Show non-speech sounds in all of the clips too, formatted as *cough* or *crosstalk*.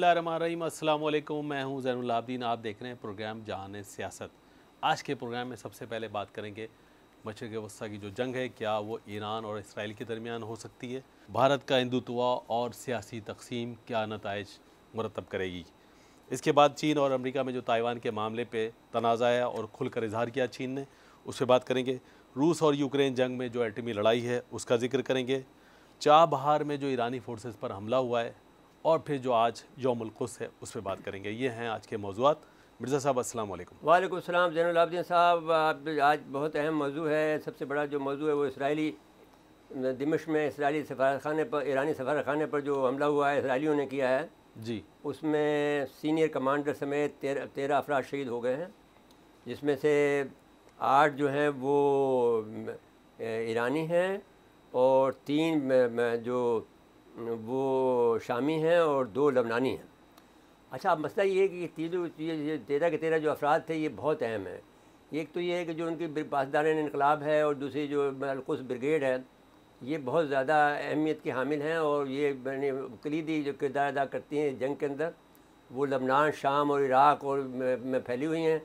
वालेकुम मैं हूं ज़ैन आबदीन आप देख रहे हैं प्रोग्राम जान सियासत आज के प्रोग्राम में सबसे पहले बात करेंगे मशरक़ वस्ती की जो जंग है क्या वो ईरान और इसराइल के दरमियान हो सकती है भारत का हिंदुत्व और सियासी तकसीम क्या नतज मरतब करेगी इसके बाद चीन और अमेरिका में जो ताइवान के मामले पर तनाज़ा है और खुलकर इजहार किया चीन ने उस पर बात करेंगे रूस और यूक्रेन जंग में जो एटमी लड़ाई है उसका जिक्र करेंगे चाबहार में जो ईरानी फोर्सेस पर हमला हुआ है और फिर जो आज योम कुस है उस पर बात करेंगे ये हैं आज के मौजूद मिर्ज़ा साहब असल वालेकुम जनरल सलाम साहब आप आज बहुत अहम मौजू है सबसे बड़ा जो मौजू है वो इसराइली दिमश में इसराइली सफारखाने पर ईरानी सफारखाने पर जो हमला हुआ है इसराइलियों ने किया है जी उसमें सीनियर कमांडर समेत तेरह तेरह अफराज शहीद हो गए हैं जिसमें से आठ जो हैं वो ईरानी हैं और तीन जो वो शामी हैं और दो लबनानी हैं अच्छा मसला ये है कि तीनों ये तेरह के तेरह जो अफराद थे ये बहुत अहम हैं एक तो ये है कि जो उनकी पासदार इनकलाब है और दूसरी जो अलकुस ब्रिगेड है ये बहुत ज़्यादा अहमियत के हामिल हैं और ये मैंने कलीदी जो किरदार अदा करती हैं जंग के अंदर वो लबनान शाम और इराक़ और में फैली हुई हैं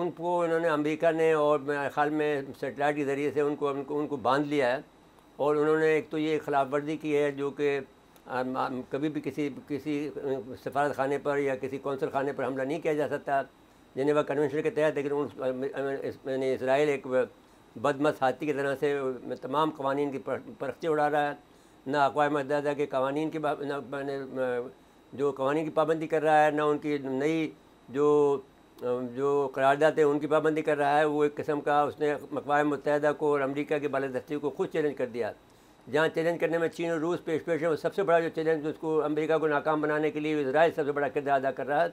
उनको इन्होंने अमेरिका ने और ख़्याल में सेटेलाइट के ज़रिए से उनको उनको उनको बांध लिया है और उन्होंने एक तो ये खिलाफ वर्जी की है जो कि कभी भी किसी किसी सफारत खाने पर या किसी कौंसल खाने पर हमला नहीं किया जा सकता जनेवा कन्वेंशन के तहत लेकिन उन इसराइल एक बदमत हाथी की तरह से तमाम कवानीन की परखते उड़ा रहा है ना अकवा मतदाता के कवानीन की जो कवानीन की पाबंदी कर रहा है ना उनकी नई जो जो करारदाद थे उनकी पाबंदी कर रहा है वो एक किस्म का उसने अकवा मुतहदा को और अमरीका की बालादस्ती को खुद चैलेंज कर दिया जहाँ चैलेंज करने में चीन और रूस पेश पेश है वो सबसे बड़ा जो चैलेंज उसको अमेरिका को नाकाम बनाने के लिए इसराइल सबसे बड़ा किरदार अदा कर रहा है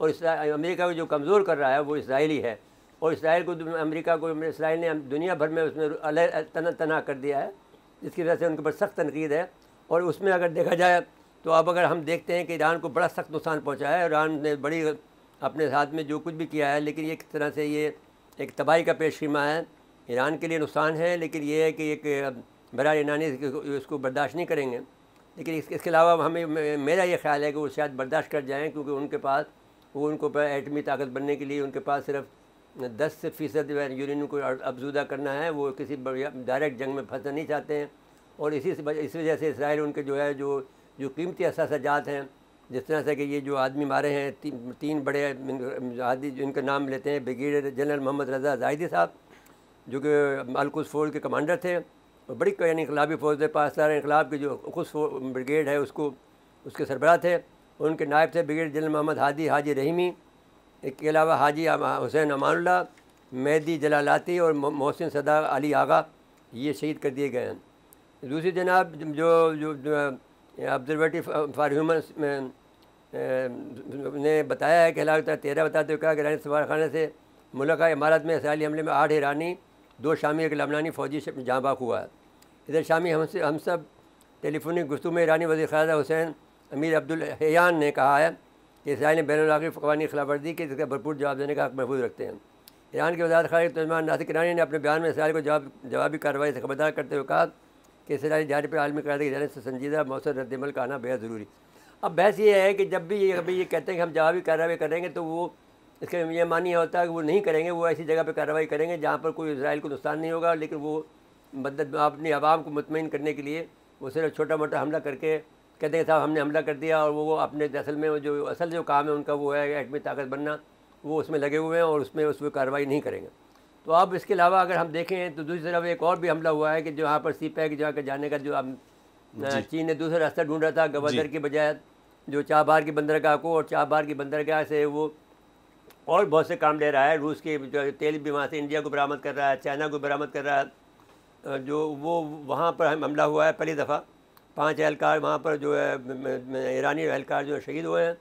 और अमेरिका को जो कमज़ोर कर रहा है वो इसराइली है और इसराइल को अमेरिका को इसराइल ने दुनिया भर में उसमें अलग तना तना कर दिया है जिसकी वजह से उनके ऊपर सख्त तनकीद है और उसमें अगर देखा जाए तो अब अगर हम देखते हैं कि ईरान को बड़ा सख्त नुकसान पहुँचा है ईरान ने बड़ी अपने साथ में जो कुछ भी किया है लेकिन एक तरह से ये एक तबाही का पेशकीमा है ईरान के लिए नुकसान है लेकिन ये है कि एक बरा ईरानी इसको बर्दाश्त नहीं करेंगे लेकिन इस, इसके अलावा हमें मेरा ये ख्याल है कि वो शायद बर्दाश्त कर जाएँ क्योंकि उनके पास वो उनको एटमी ताकत बनने के लिए उनके पास सिर्फ दस फीसद यूरिन को अफजूदा करना है वो किसी डायरेक्ट जंग में फंसना नहीं चाहते हैं और इसी इस वजह से इसराइल उनके जो है जो जो कीमती असाजात हैं जिस तरह से कि ये जो आदमी मारे हैं ती, तीन बड़े आदमी इनका नाम लेते हैं brigadier general Mohammad Reza Zahedi साहब जो कि अलकुस फ़ौज के कमांडर थे और बड़ी यानी इनकलाबी फ़ौज पाकिस्तान इनकलाब के जो खुश ब्रिगेड है उसको उसके सरबराह थे उनके नायब थे brigade general Mohammad Hadi Haji Rahimi इसके अलावा हाजी हुसैन अमानुल्ला मेहदी जलालाती और मोहसिन सदा अली आगा ये शहीद कर दिए गए हैं दूसरी जनाब जो जो ऑब्जर्वेटिव फॉर ह्यूमन ने बताया है कि होता है तेरह बताते हुए कहा कि ईरानी सफार खाना से मुलका इमारत में इसराइली हमले में आठ ईरानी दो शामी एक लबनानी फ़ौजी जहाँ बाक हुआ इधर शामी हम हम सब टेलीफोनिक गुस्तु में ईरानी वजी खारजा हुसैन अमीर अब्दुल हयान ने कहा है कि इसराइल ने बैन अवी खिलाफ खिलाफवर्जी की जिसका भरपूर जवाब देने का हक महफूज रखते हैं ईरान के वजारत खारिज तजमान नासिक ईरानी ने अपने बयान में इसराइल को जवाब जवाबी कार्रवाई से खबरदार करते हुए कहा कि इसराइल जारी पर आलमी करार की जाने से संजीदा मौसर रद्दमल का आना बेहद ज़रूरी अब बहस ये है कि जब भी ये अभी ये कहते हैं कि हम जवाबी कार्रवाई करेंगे तो वो इसके ये मानिए होता है कि वो नहीं करेंगे वो ऐसी जगह पर कार्रवाई करेंगे जहाँ पर कोई इसराइल को नुकसान नहीं होगा लेकिन वो मदद अपनी आवाम को मुतमिन करने के लिए वो सिर्फ छोटा मोटा हमला करके कहते हैं साहब हमने हमला कर दिया और वो अपने असल में जो असल जो काम है उनका वो है एटमी ताकत बनना वो उसमें लगे हुए हैं और उसमें उसमें कार्रवाई नहीं करेंगे तो अब इसके अलावा अगर हम देखें तो दूसरी तरफ एक और भी हमला हुआ है कि जहाँ पर सी पैक जहाँ जाने का जो चीन ने दूसरा रास्ता ढूंढ रहा था गवर्नर के बजाय जो चाहबार की बंदरगाह को और चाहबार की बंदरगाह से वो और बहुत से काम ले रहा है रूस के जो तेल भी वहाँ से इंडिया को बरामद कर रहा है चाइना को बरामद कर रहा है जो वो वहाँ पर हमला हुआ है पहली दफ़ा पांच एहलकार वहाँ पर जो है ईरानी एहलकार जो शहीद हुए हैं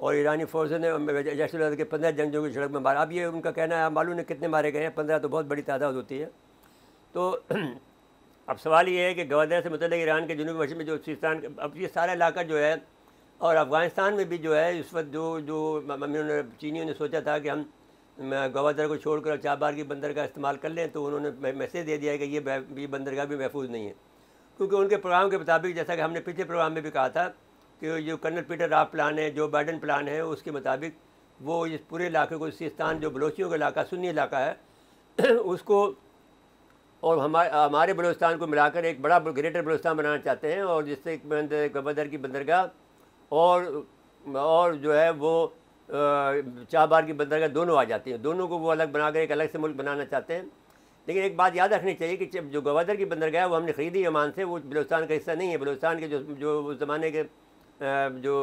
और ईरानी फोर्स ने जैसल के पंद्रह जंगजों की झड़क में मारा अब ये उनका कहना है मालूम है कितने मारे गए हैं पंद्रह तो बहुत बड़ी तादाद होती है तो *clears throat* अब सवाल ये है कि गवर्नर से मतलब ईरान के जनूबी मशरक़ में जो सिस्तान अब ये सारा इलाका जो है और अफ़गानिस्तान में भी जो है इस वक्त जो जो उन्होंने चीनियों ने सोचा था कि हम गवर्नर को छोड़कर चाबार की बंदरगाह इस्तेमाल कर लें तो उन्होंने मैसेज दे दिया कि ये ये बंदरगाह भी महफूज नहीं है क्योंकि उनके प्रोग्राम के मुताबिक जैसा कि हमने पिछले प्रोग्राम में भी कहा था कि जो कर्नल पीटर राफ प्लान है जो बाइडन प्लान है उसके मुताबिक वो इस पूरे इलाके को सिस्तान जो बलोचियों का इलाका सुन्नी इलाका है *clears throat* उसको और हमारे हमारे बलोचिस्तान को मिलाकर एक बड़ा ग्रेटर बलोचिस्तान बनाना चाहते हैं और जिससे गबदर की बंदरगाह और और जो है वो चाबार की बंदरगाह दोनों आ जाती हैं दोनों को वो अलग बनाकर एक अलग से मुल्क बनाना चाहते हैं लेकिन एक बात याद रखनी चाहिए कि जो गवादर की बंदरगाह है वो हमने ख़रीदी अमान से वो बलोचिस्तान का हिस्सा नहीं है बलोचिस्तान के जो जो उस ज़माने के जो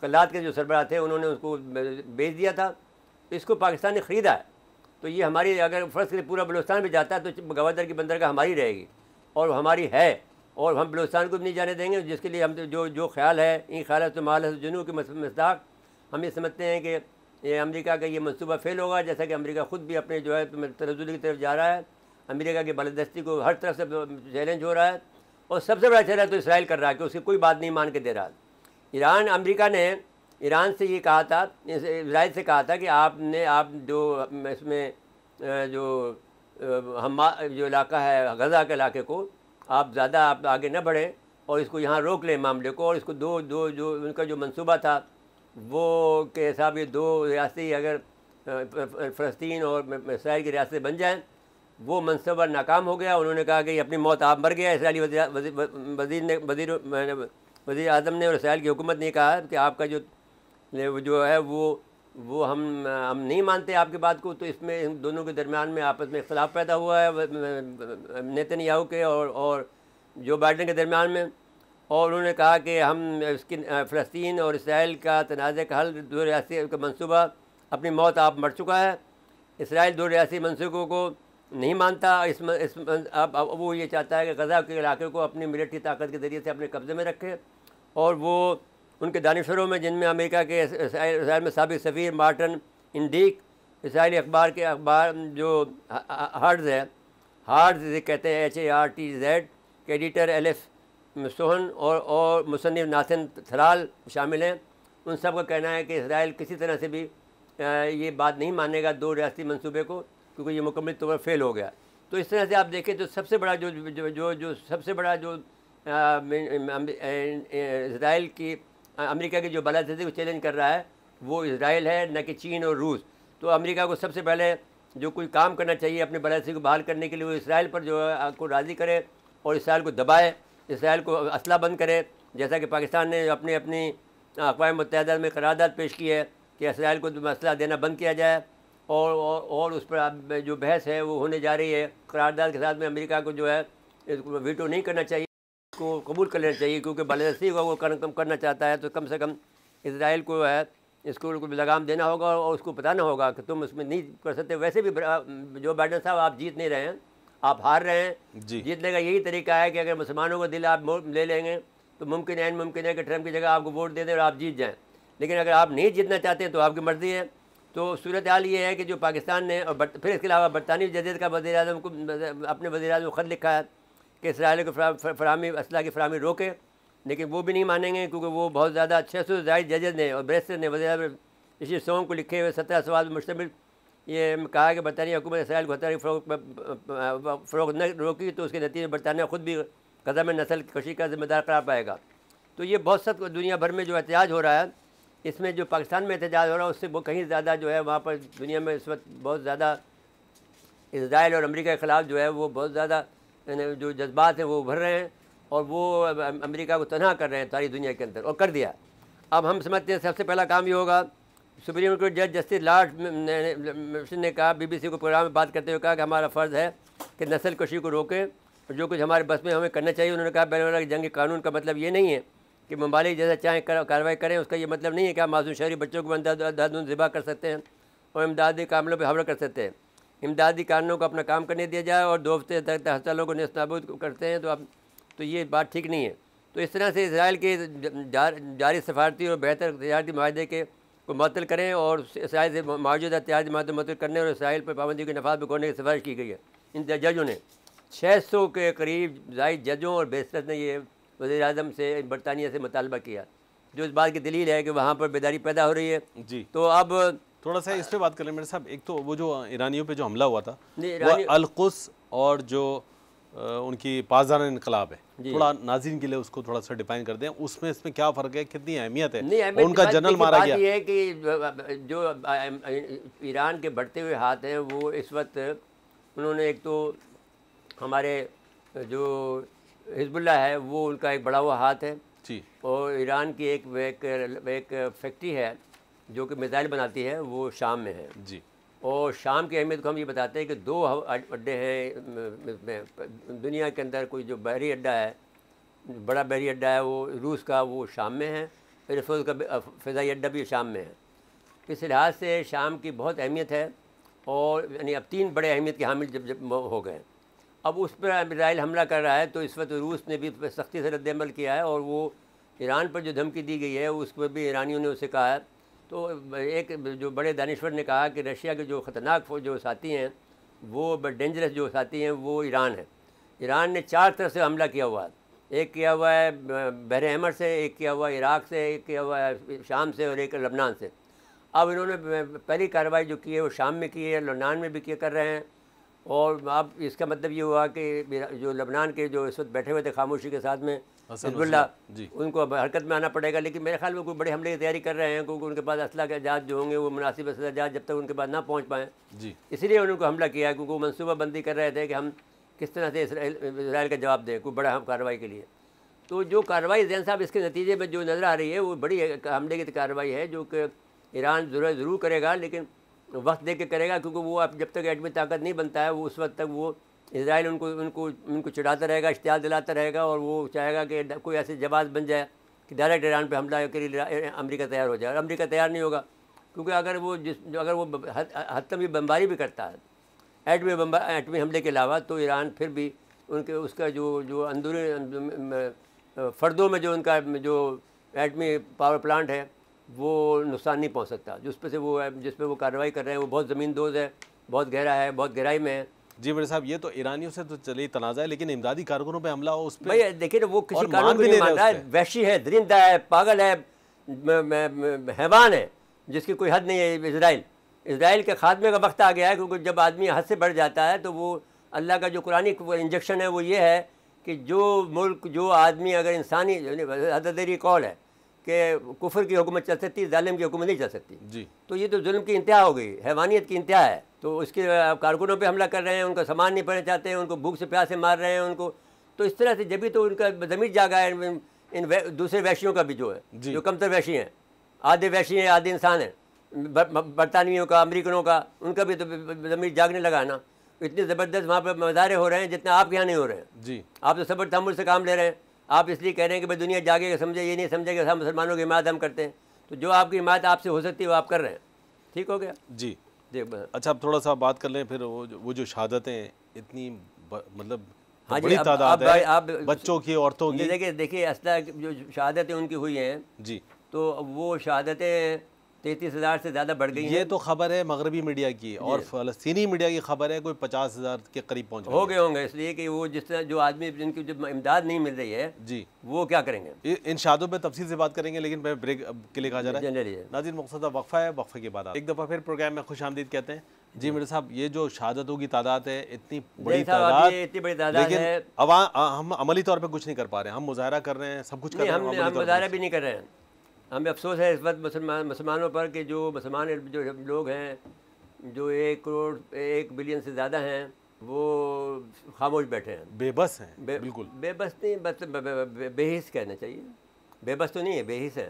कलात के जो सरबराह थे उन्होंने उसको बेच दिया था इसको पाकिस्तान ने ख़रीदा है तो ये हमारी अगर फ़र्ज़ करें पूरा बलोस्तान में जाता है तो गवादर की बंदरगाह हमारी रहेगी और हमारी है और हम बलोस्तान को भी नहीं जाने देंगे जिसके लिए हम तो, जो जो ख्याल है इन ख्याल तो माल जुनू के मसदाक हम ये समझते हैं कि ये अमेरिका का ये मनसूबा फेल होगा जैसा कि अमेरिका ख़ुद भी अपने जो है तरजुल तो की तरफ जा रहा है अमेरिका की बलदस्ती को हर तरफ से चैलेंज हो रहा है और सबसे बड़ा चैलेंज तो इसराइल कर रहा है कि उसकी कोई बात नहीं मान के दे रहा ईरान अमरीका ने ईरान से ये कहा था इसराइल से कहा था कि आपने आप जो इसमें जो हम जो इलाका है गज़ा के इलाके को आप ज़्यादा आप आगे न बढ़ें और इसको यहाँ रोक लें मामले को और इसको दो दो जो उनका जो मनसूबा था वो के हिसाब ये दो रियासतें अगर फ़लस्तीन और इसराइल की रियासतें बन जाएँ वो मनसूबा नाकाम हो गया उन्होंने कहा कि अपनी मौत आप मर गया इसराइली वजीर ने वजीर वजीर अजम ने और इसराइल की हुकूमत ने कहा कि आपका जो जो है वो वो हम हम नहीं मानते आपकी बात को तो इसमें दोनों के दरमियान में आपस में इख्तलाफ पैदा हुआ है नितिन याहू के और और जो बाइडन के दरमियान में और उन्होंने कहा कि हम इसकी फ़लस्तीन और इसराइल का तनाज़ का हल दो रियासी का मनसूबा अपनी मौत आप मर चुका है इसराइल दो रियासी मनसूबों को नहीं मानता इस, म, इस म, अब, अब वो ये चाहता है कि गज़ा के इलाके को अपनी मिलिट्री ताकत के ज़रिए से अपने कब्ज़े में रखे और वो उनके दानश्वरों में जिनमें अमेरिका के इसराइल में सबक सफ़ीर मार्टन इंडीक इसराइली अखबार के अखबार जो हार्ड है हार्ड जिसे कहते हैं H A R T Z के एडिटर एल एफ सोहन और और मुसनफ़ नासिन थराल शामिल हैं उन सब का कहना है कि इसराइल किसी तरह से भी ये बात नहीं मानेगा दो रियाती मनसूबे को क्योंकि ये मुकम्मल तौर पर फेल हो गया तो इस तरह से आप देखें तो सबसे बड़ा जो जो जो, जो सबसे बड़ा जो इसराइल की अमेरिका के जो बलादस्ती को चैलेंज कर रहा है वो इसराइल है न कि चीन और रूस तो अमेरिका को सबसे पहले जो कोई काम करना चाहिए अपने बलादस्ती को बहाल करने के लिए वो इसराइल पर जो है को राज़ी करे और इसराइल को दबाए इसराइल को असला बंद करे जैसा कि पाकिस्तान ने अपने अपनी अकवा मुतहद में करारदाद पेश की है कि इसराइल को असला देना बंद किया जाए और और, और उस पर जो बहस है वो होने जा रही है करारदाद के साथ में अमेरिका को जो है वीटो नहीं करना चाहिए को कबूल कर लेना चाहिए क्योंकि बालदस्ती को वो कम करना चाहता है तो कम से कम इसराइल को है इसको को लगाम देना होगा और उसको बताना होगा कि तुम उसमें नहीं कर सकते वैसे भी जो बाइडन साहब आप जीत नहीं रहे हैं आप हार रहे हैं जीतने का यही तरीका है कि अगर मुसलमानों का दिल आप ले लेंगे तो मुमकिन है मुमकिन है कि ट्रम्प की जगह आपको वोट दे दें और आप जीत जाएँ लेकिन अगर आप नहीं जीतना चाहते तो आपकी मर्ज़ी है तो सूरत हाल ये है कि जो पाकिस्तान ने और फिर इसके अलावा बरतानवी जदीद का वजी अजम को अपने वजी अजम ख़त लिखा है कि इसराइल को फरहमी असला की फरहमी रोके लेकिन वो भी नहीं मानेंगे क्योंकि वो बहुत ज़्यादा छः सौ जायद जजेज ने और बेस्तर ने वजह इसी सोंग को लिखे हुए सत्रह सवाल मुश्तमिल ये कहा कि बरतानिया हुकूमत इसराइल को हत्यारी फरोग न रोकी तो उसके नतीजे बरतानिया ख़ुद भी कदम नसल की कशी का जिम्मेदार करार पाएगा तो ये बहुत सख्त दुनिया भर में जो एहतियाज हो रहा है इसमें जो पाकिस्तान में एहतजाज हो रहा है उससे वो कहीं ज़्यादा जो है वहाँ पर दुनिया में इस वक्त बहुत ज़्यादा इसराइल और अमरीका के ख़िलाफ़ जो है वो बहुत ज़्यादा जो जज्बात हैं वो उभर रहे हैं और वो अमेरिका को तनहा कर रहे हैं सारी दुनिया के अंदर और कर दिया अब हम समझते हैं सबसे पहला काम ये होगा सुप्रीम कोर्ट जज जस्टिस लार्ड मिशन ने कहा बीबीसी को प्रोग्राम में बात करते हुए कहा कि हमारा फ़र्ज़ है कि नस्ल कशी को रोकें और जो कुछ हमारे बस में हमें करना चाहिए उन्होंने कहा बैन जंग कानून का मतलब ये नहीं है कि ममालिक जैसा चाहें कार्रवाई करें उसका ये मतलब नहीं है कि आप मासूम शहरी बच्चों को अंदाजन ज़िबा कर सकते हैं और इमदादी कामलों पर हमला कर सकते हैं इमदादी कारणों को अपना काम करने दिया जाए और दो हफ्ते तक हस्तालों को नस्ताबूद करते हैं तो आप तो ये बात ठीक नहीं है तो इस तरह से इसराइल के जारी सफारती और बेहतर तजारती माहे के को मतल करें और इसराइल से मौजूदा तजारती माहे मतल करने और इसराइल पर पाबंदी के नफाज में खोने की सिफारिश की गई है इन जजों ने छः सौ के करीब जायद जजों और बेसरत ने ये वजी अजम से बरतानिया से मुतालबा किया जो इस बात की दलील है कि वहाँ पर बेदारी पैदा हो रही है जी तो अब थोड़ा सा इस पर बात कर लें मेरे साहब एक तो वो जो ईरानियों पे जो हमला हुआ था वो अलकुस और जो उनकी पासदाना इनकलाब है थोड़ा नाजिन के लिए उसको थोड़ा सा डिफाइन कर दें उसमें इसमें क्या फ़र्क है कितनी अहमियत है नहीं, उनका जनरल मारा गया है कि जो ईरान के बढ़ते हुए हाथ हैं वो इस वक्त उन्होंने एक तो हमारे जो हिजबुल्ला है वो उनका एक बड़ा हुआ हाथ है जी और ईरान की एक, एक फैक्ट्री है जो कि मिसाइल बनाती है वो शाम में है जी और शाम की अहमियत को हम ये बताते हैं कि दो अड्डे हैं दुनिया के अंदर कोई जो बहरी अड्डा है बड़ा बहरी अड्डा है वो रूस का वो शाम में है फिर फौज का फ़जाई अड्डा भी शाम में है इस लिहाज से शाम की बहुत अहमियत है और यानी अब तीन बड़े अहमियत के हामिल जब जब हो गए अब उस पर इसराइल हमला कर रहा है तो इस वक्त रूस ने भी सख्ती से रद्दमल किया है और वो ईरान पर जो धमकी दी गई है उस पर भी ईरानियों ने उसे कहा है तो एक जो बड़े दानश्वर ने कहा कि रशिया के जो ख़तरनाक जो साथी हैं वो डेंजरस जो साथी हैं वो ईरान है ईरान ने चार तरफ से हमला किया हुआ है एक किया हुआ है बहर अहमद से एक किया हुआ इराक़ से एक किया हुआ है शाम से और एक लबनान से अब इन्होंने पहली कार्रवाई जो की है वो शाम में की है लबनान में भी किए कर रहे हैं और अब इसका मतलब ये हुआ कि जो लबनान के जो इस वक्त बैठे हुए थे खामोशी के साथ में हिजबुल्ला हाँ, हाँ। उनको हरकत में आना पड़ेगा लेकिन मेरे ख्याल में कोई बड़े हमले की तैयारी कर रहे हैं क्योंकि उनके पास असला के जहाज जो होंगे वो मुनासिब असला जहाज जब तक उनके पास ना पहुँच पाएँ इसलिए उनको हमला किया है क्योंकि वो मनसूबाबंदी कर रहे थे कि हम किस तरह से इसराइल का जवाब दें कोई बड़ा हम कार्रवाई के लिए तो जो कार्रवाई जैन साहब इसके नतीजे में जो नज़र आ रही है वो बड़ी हमले की कार्रवाई है जो कि ईरान ज़रूर करेगा लेकिन वक्त दे के करेगा क्योंकि वो अब जब तक एटमी ताकत नहीं बनता है वो उस वक्त तक वो इसराइल उनको उनको उनको चिढ़ाता रहेगा इश्तिया दिलाता रहेगा और वो चाहेगा कि कोई ऐसे जवाब बन जाए कि डायरेक्ट ईरान पर हमला के लिए अमरीका तैयार हो जाए और अमरीका तैयार नहीं होगा क्योंकि अगर वो जिस अगर वो हतमी बमबारी भी करता है एटमी बम्बा एटमी हमले के अलावा तो ईरान फिर भी उनके उसका जो जो अंदरूनी अं, अं, फर्दों में जो उनका जो एटमी पावर प्लांट है वो नुकसान नहीं पहुंच सकता जिस पर से वो जिस पर वो कार्रवाई कर रहे हैं वो बहुत ज़मीन दोज है बहुत गहरा है बहुत गहराई में है जी बड़े साहब ये तो ईरानियों से तो चले तनाजा है लेकिन इमदादी कारकुनों पर हमला हो उस पर देखिए ना वो किसी कानून नहीं है वैशी है दरिंदा है पागल है हैवान है जिसकी कोई हद नहीं है इसराइल इसराइल के खात्मे का वक्त आ गया है क्योंकि जब आदमी हद से बढ़ जाता है तो वो अल्लाह का जो कुरानी इंजेक्शन है वो ये है कि जो मुल्क जो आदमी अगर इंसानी हदरी कॉल है कि कुफर की हुकूमत चल सकती जालिम की हुकूमत नहीं चल सकती जी तो ये तो जुल्म की इंतहा हो गई हैवानियत की इंतहा है तो उसके कारकुनों पर हमला कर रहे हैं उनका सामान नहीं पड़ना चाहते हैं उनको भूख से प्यास से मार रहे हैं उनको तो इस तरह से जब भी तो उनका जमीन जागा है इन, वै, दूसरे वैशियों का भी जो है जो कमतर वैशी हैं आधे वैशी हैं आधे इंसान हैं बरतानियों का अमरीकनों का उनका भी तो जमीन जागने लगा है ना इतने ज़बरदस्त वहाँ पर मज़ारे हो रहे हैं जितने आपके यहाँ नहीं हो रहे हैं जी आप तो सबर तमुल से काम ले रहे हैं आप इसलिए कह रहे हैं कि भाई दुनिया जागे समझे ये नहीं समझे कि हम मुसलमानों की हिमात हम करते हैं तो जो आपकी हिमात आपसे हो सकती है वो आप कर रहे हैं ठीक हो गया जी अच्छा आप थोड़ा सा बात कर लें फिर वो जो, वो जो शहादतें इतनी ब, मतलब हाँ जी आप है बच्चों की औरतों की देखिए देखिए असला जो शहादतें उनकी हुई हैं जी तो वो शहादतें तैतीस हज़ार से ज़्यादा बढ़ गई ये तो खबर है मगरबी मीडिया की और फ़लस्तनी मीडिया की खबर है कोई पचास हज़ार के करीब पहुँच हो गए होंगे इसलिए कि वो जिस तरह जो आदमी जिनकी जब इमदाद नहीं मिल रही है जी वो क्या करेंगे इन शादों पर तफसील से बात करेंगे लेकिन मैं ब्रेक के लिए कहा जा रहा है नाजिर मकसद वक्फ़ा है वक्फ़े के बाद एक दफ़ा फिर प्रोग्राम में खुश आमदीद कहते हैं जी मेरे साहब ये जो शहादतों की तादाद है इतनी बड़ी तादाद इतनी बड़ी तादाद है अवा हम अमली तौर पर कुछ नहीं कर पा रहे हैं हम मुजाहरा कर रहे हैं सब कुछ कर रहे हैं हम मुजाहरा भी नहीं कर रहे हैं हमें अफसोस है इस वक्त मुसलमान मुसलमानों पर कि जो मुसलमान जो लोग हैं जो एक करोड़ एक बिलियन से ज़्यादा हैं वो खामोश बैठे हैं बेबस हैं बे, बिल्कुल बेबस नहीं बस बेहिस कहना चाहिए बेबस तो नहीं है बेहिस है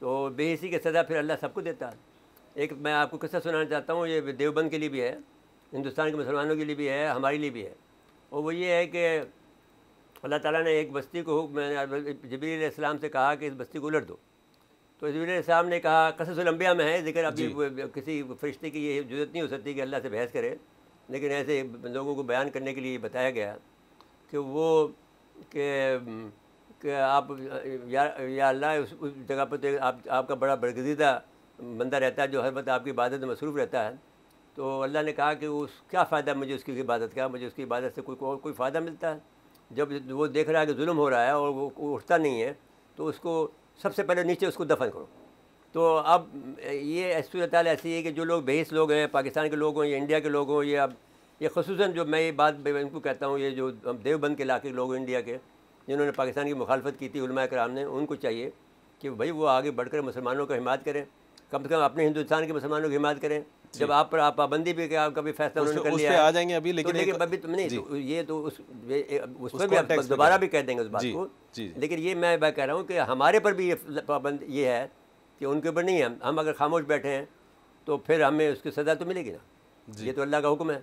तो बेहिसी की सज़ा फिर अल्लाह सबको देता है एक मैं आपको किस्सा सुनाना चाहता हूँ ये देवबंद के लिए भी है हिंदुस्तान के मुसलमानों के लिए भी है हमारे लिए भी है और वो ये है कि अल्लाह ताला ने एक बस्ती को मैंने जबीर इस्लाम से कहा कि इस बस्ती को उलट दो तो इसलिए इस्लाम ने कहा कसम्बिया में है जिक्र अभी किसी फरिश्ते की ये जरूरत नहीं हो सकती कि अल्लाह से बहस करे लेकिन ऐसे लोगों को बयान करने के लिए बताया गया कि वो के, के आप या अल्लाह उस, उस जगह पर तो आप आपका बड़ा बरगजीदा बंदा रहता है जो हर वक्त आपकी इबादत में मसरूफ़ रहता है तो अल्लाह ने कहा कि उस क्या फ़ायदा मुझे उसकी इबादत का मुझे उसकी इबादत से कोई और कोई फ़ायदा मिलता है जब वो देख रहा है कि जुल्म हो रहा है और वो उठता नहीं है तो उसको सबसे पहले नीचे उसको दफन करो तो अब ये सूरत ऐसी है कि जो लोग बेहस लोग हैं पाकिस्तान के लोग हों या इंडिया के लोग हों या ये खसूस जो मैं ये बात इनको कहता हूँ ये जो देवबंद के इलाके के लोग इंडिया के जिन्होंने पाकिस्तान की मुखालफत की थी कराम ने उनको चाहिए कि भाई वो आगे बढ़कर मुसलमानों को हिमात करें कम से कम अपने हिंदुस्तान के मुसलमानों की हिमात करें जब आप पर आप पाबंदी भी आपका भी फैसला उन्होंने कर लिया आ जाएंगे अभी लेकिन तो लेकिन अभी तुम तो नहीं तो ये तो उस उस पर भी आप दोबारा भी कह देंगे उस बात को लेकिन ये मैं कह रहा हूँ कि हमारे पर भी ये पाबंद ये है कि उनके ऊपर नहीं है हम अगर खामोश बैठे हैं तो फिर हमें उसकी सज़ा तो मिलेगी ना ये तो अल्लाह का हुक्म है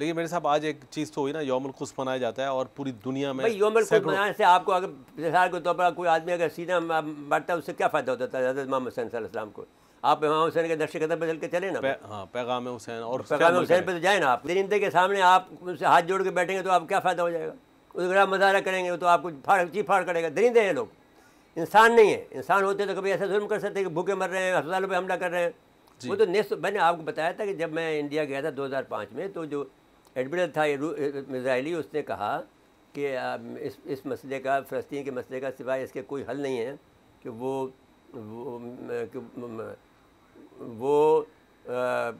लेकिन मेरे साहब आज एक चीज़ तो हुई ना यौम खुश मनाया जाता है और पूरी दुनिया में भाई यौम खुश मनाने से आपको अगर मिसाल के तौर पर कोई आदमी अगर सीधा बांटता है उससे क्या फ़ायदा होता था हजरत मोहम्मद सल्लल्लाहु को आप इमाम हुसैन के नक्श कदम बदल के चले ना हाँ, पैगाम हुसैन और पैगाम हुसैन पर तो जाए ना आप जिंदे के सामने आप उनसे हाथ जोड़ के बैठेंगे तो आप क्या फ़ायदा हो जाएगा उसका मजारा करेंगे तो आपको फाड़ ची फाड़ करेगा दरिंदे हैं लोग इंसान नहीं है इंसान होते तो कभी ऐसा जुर्म कर सकते कि भूखे मर रहे हैं अस्पतालों पर हमला कर रहे हैं वो तो नेक्स्ट मैंने आपको बताया था कि जब मैं इंडिया गया था 2005 में तो जो एडमिरल था इसराइली उसने कहा कि इस इस मसले का फ़लस्तीन के मसले का सिवाय इसके कोई हल नहीं है कि वो, वो कि वो आ,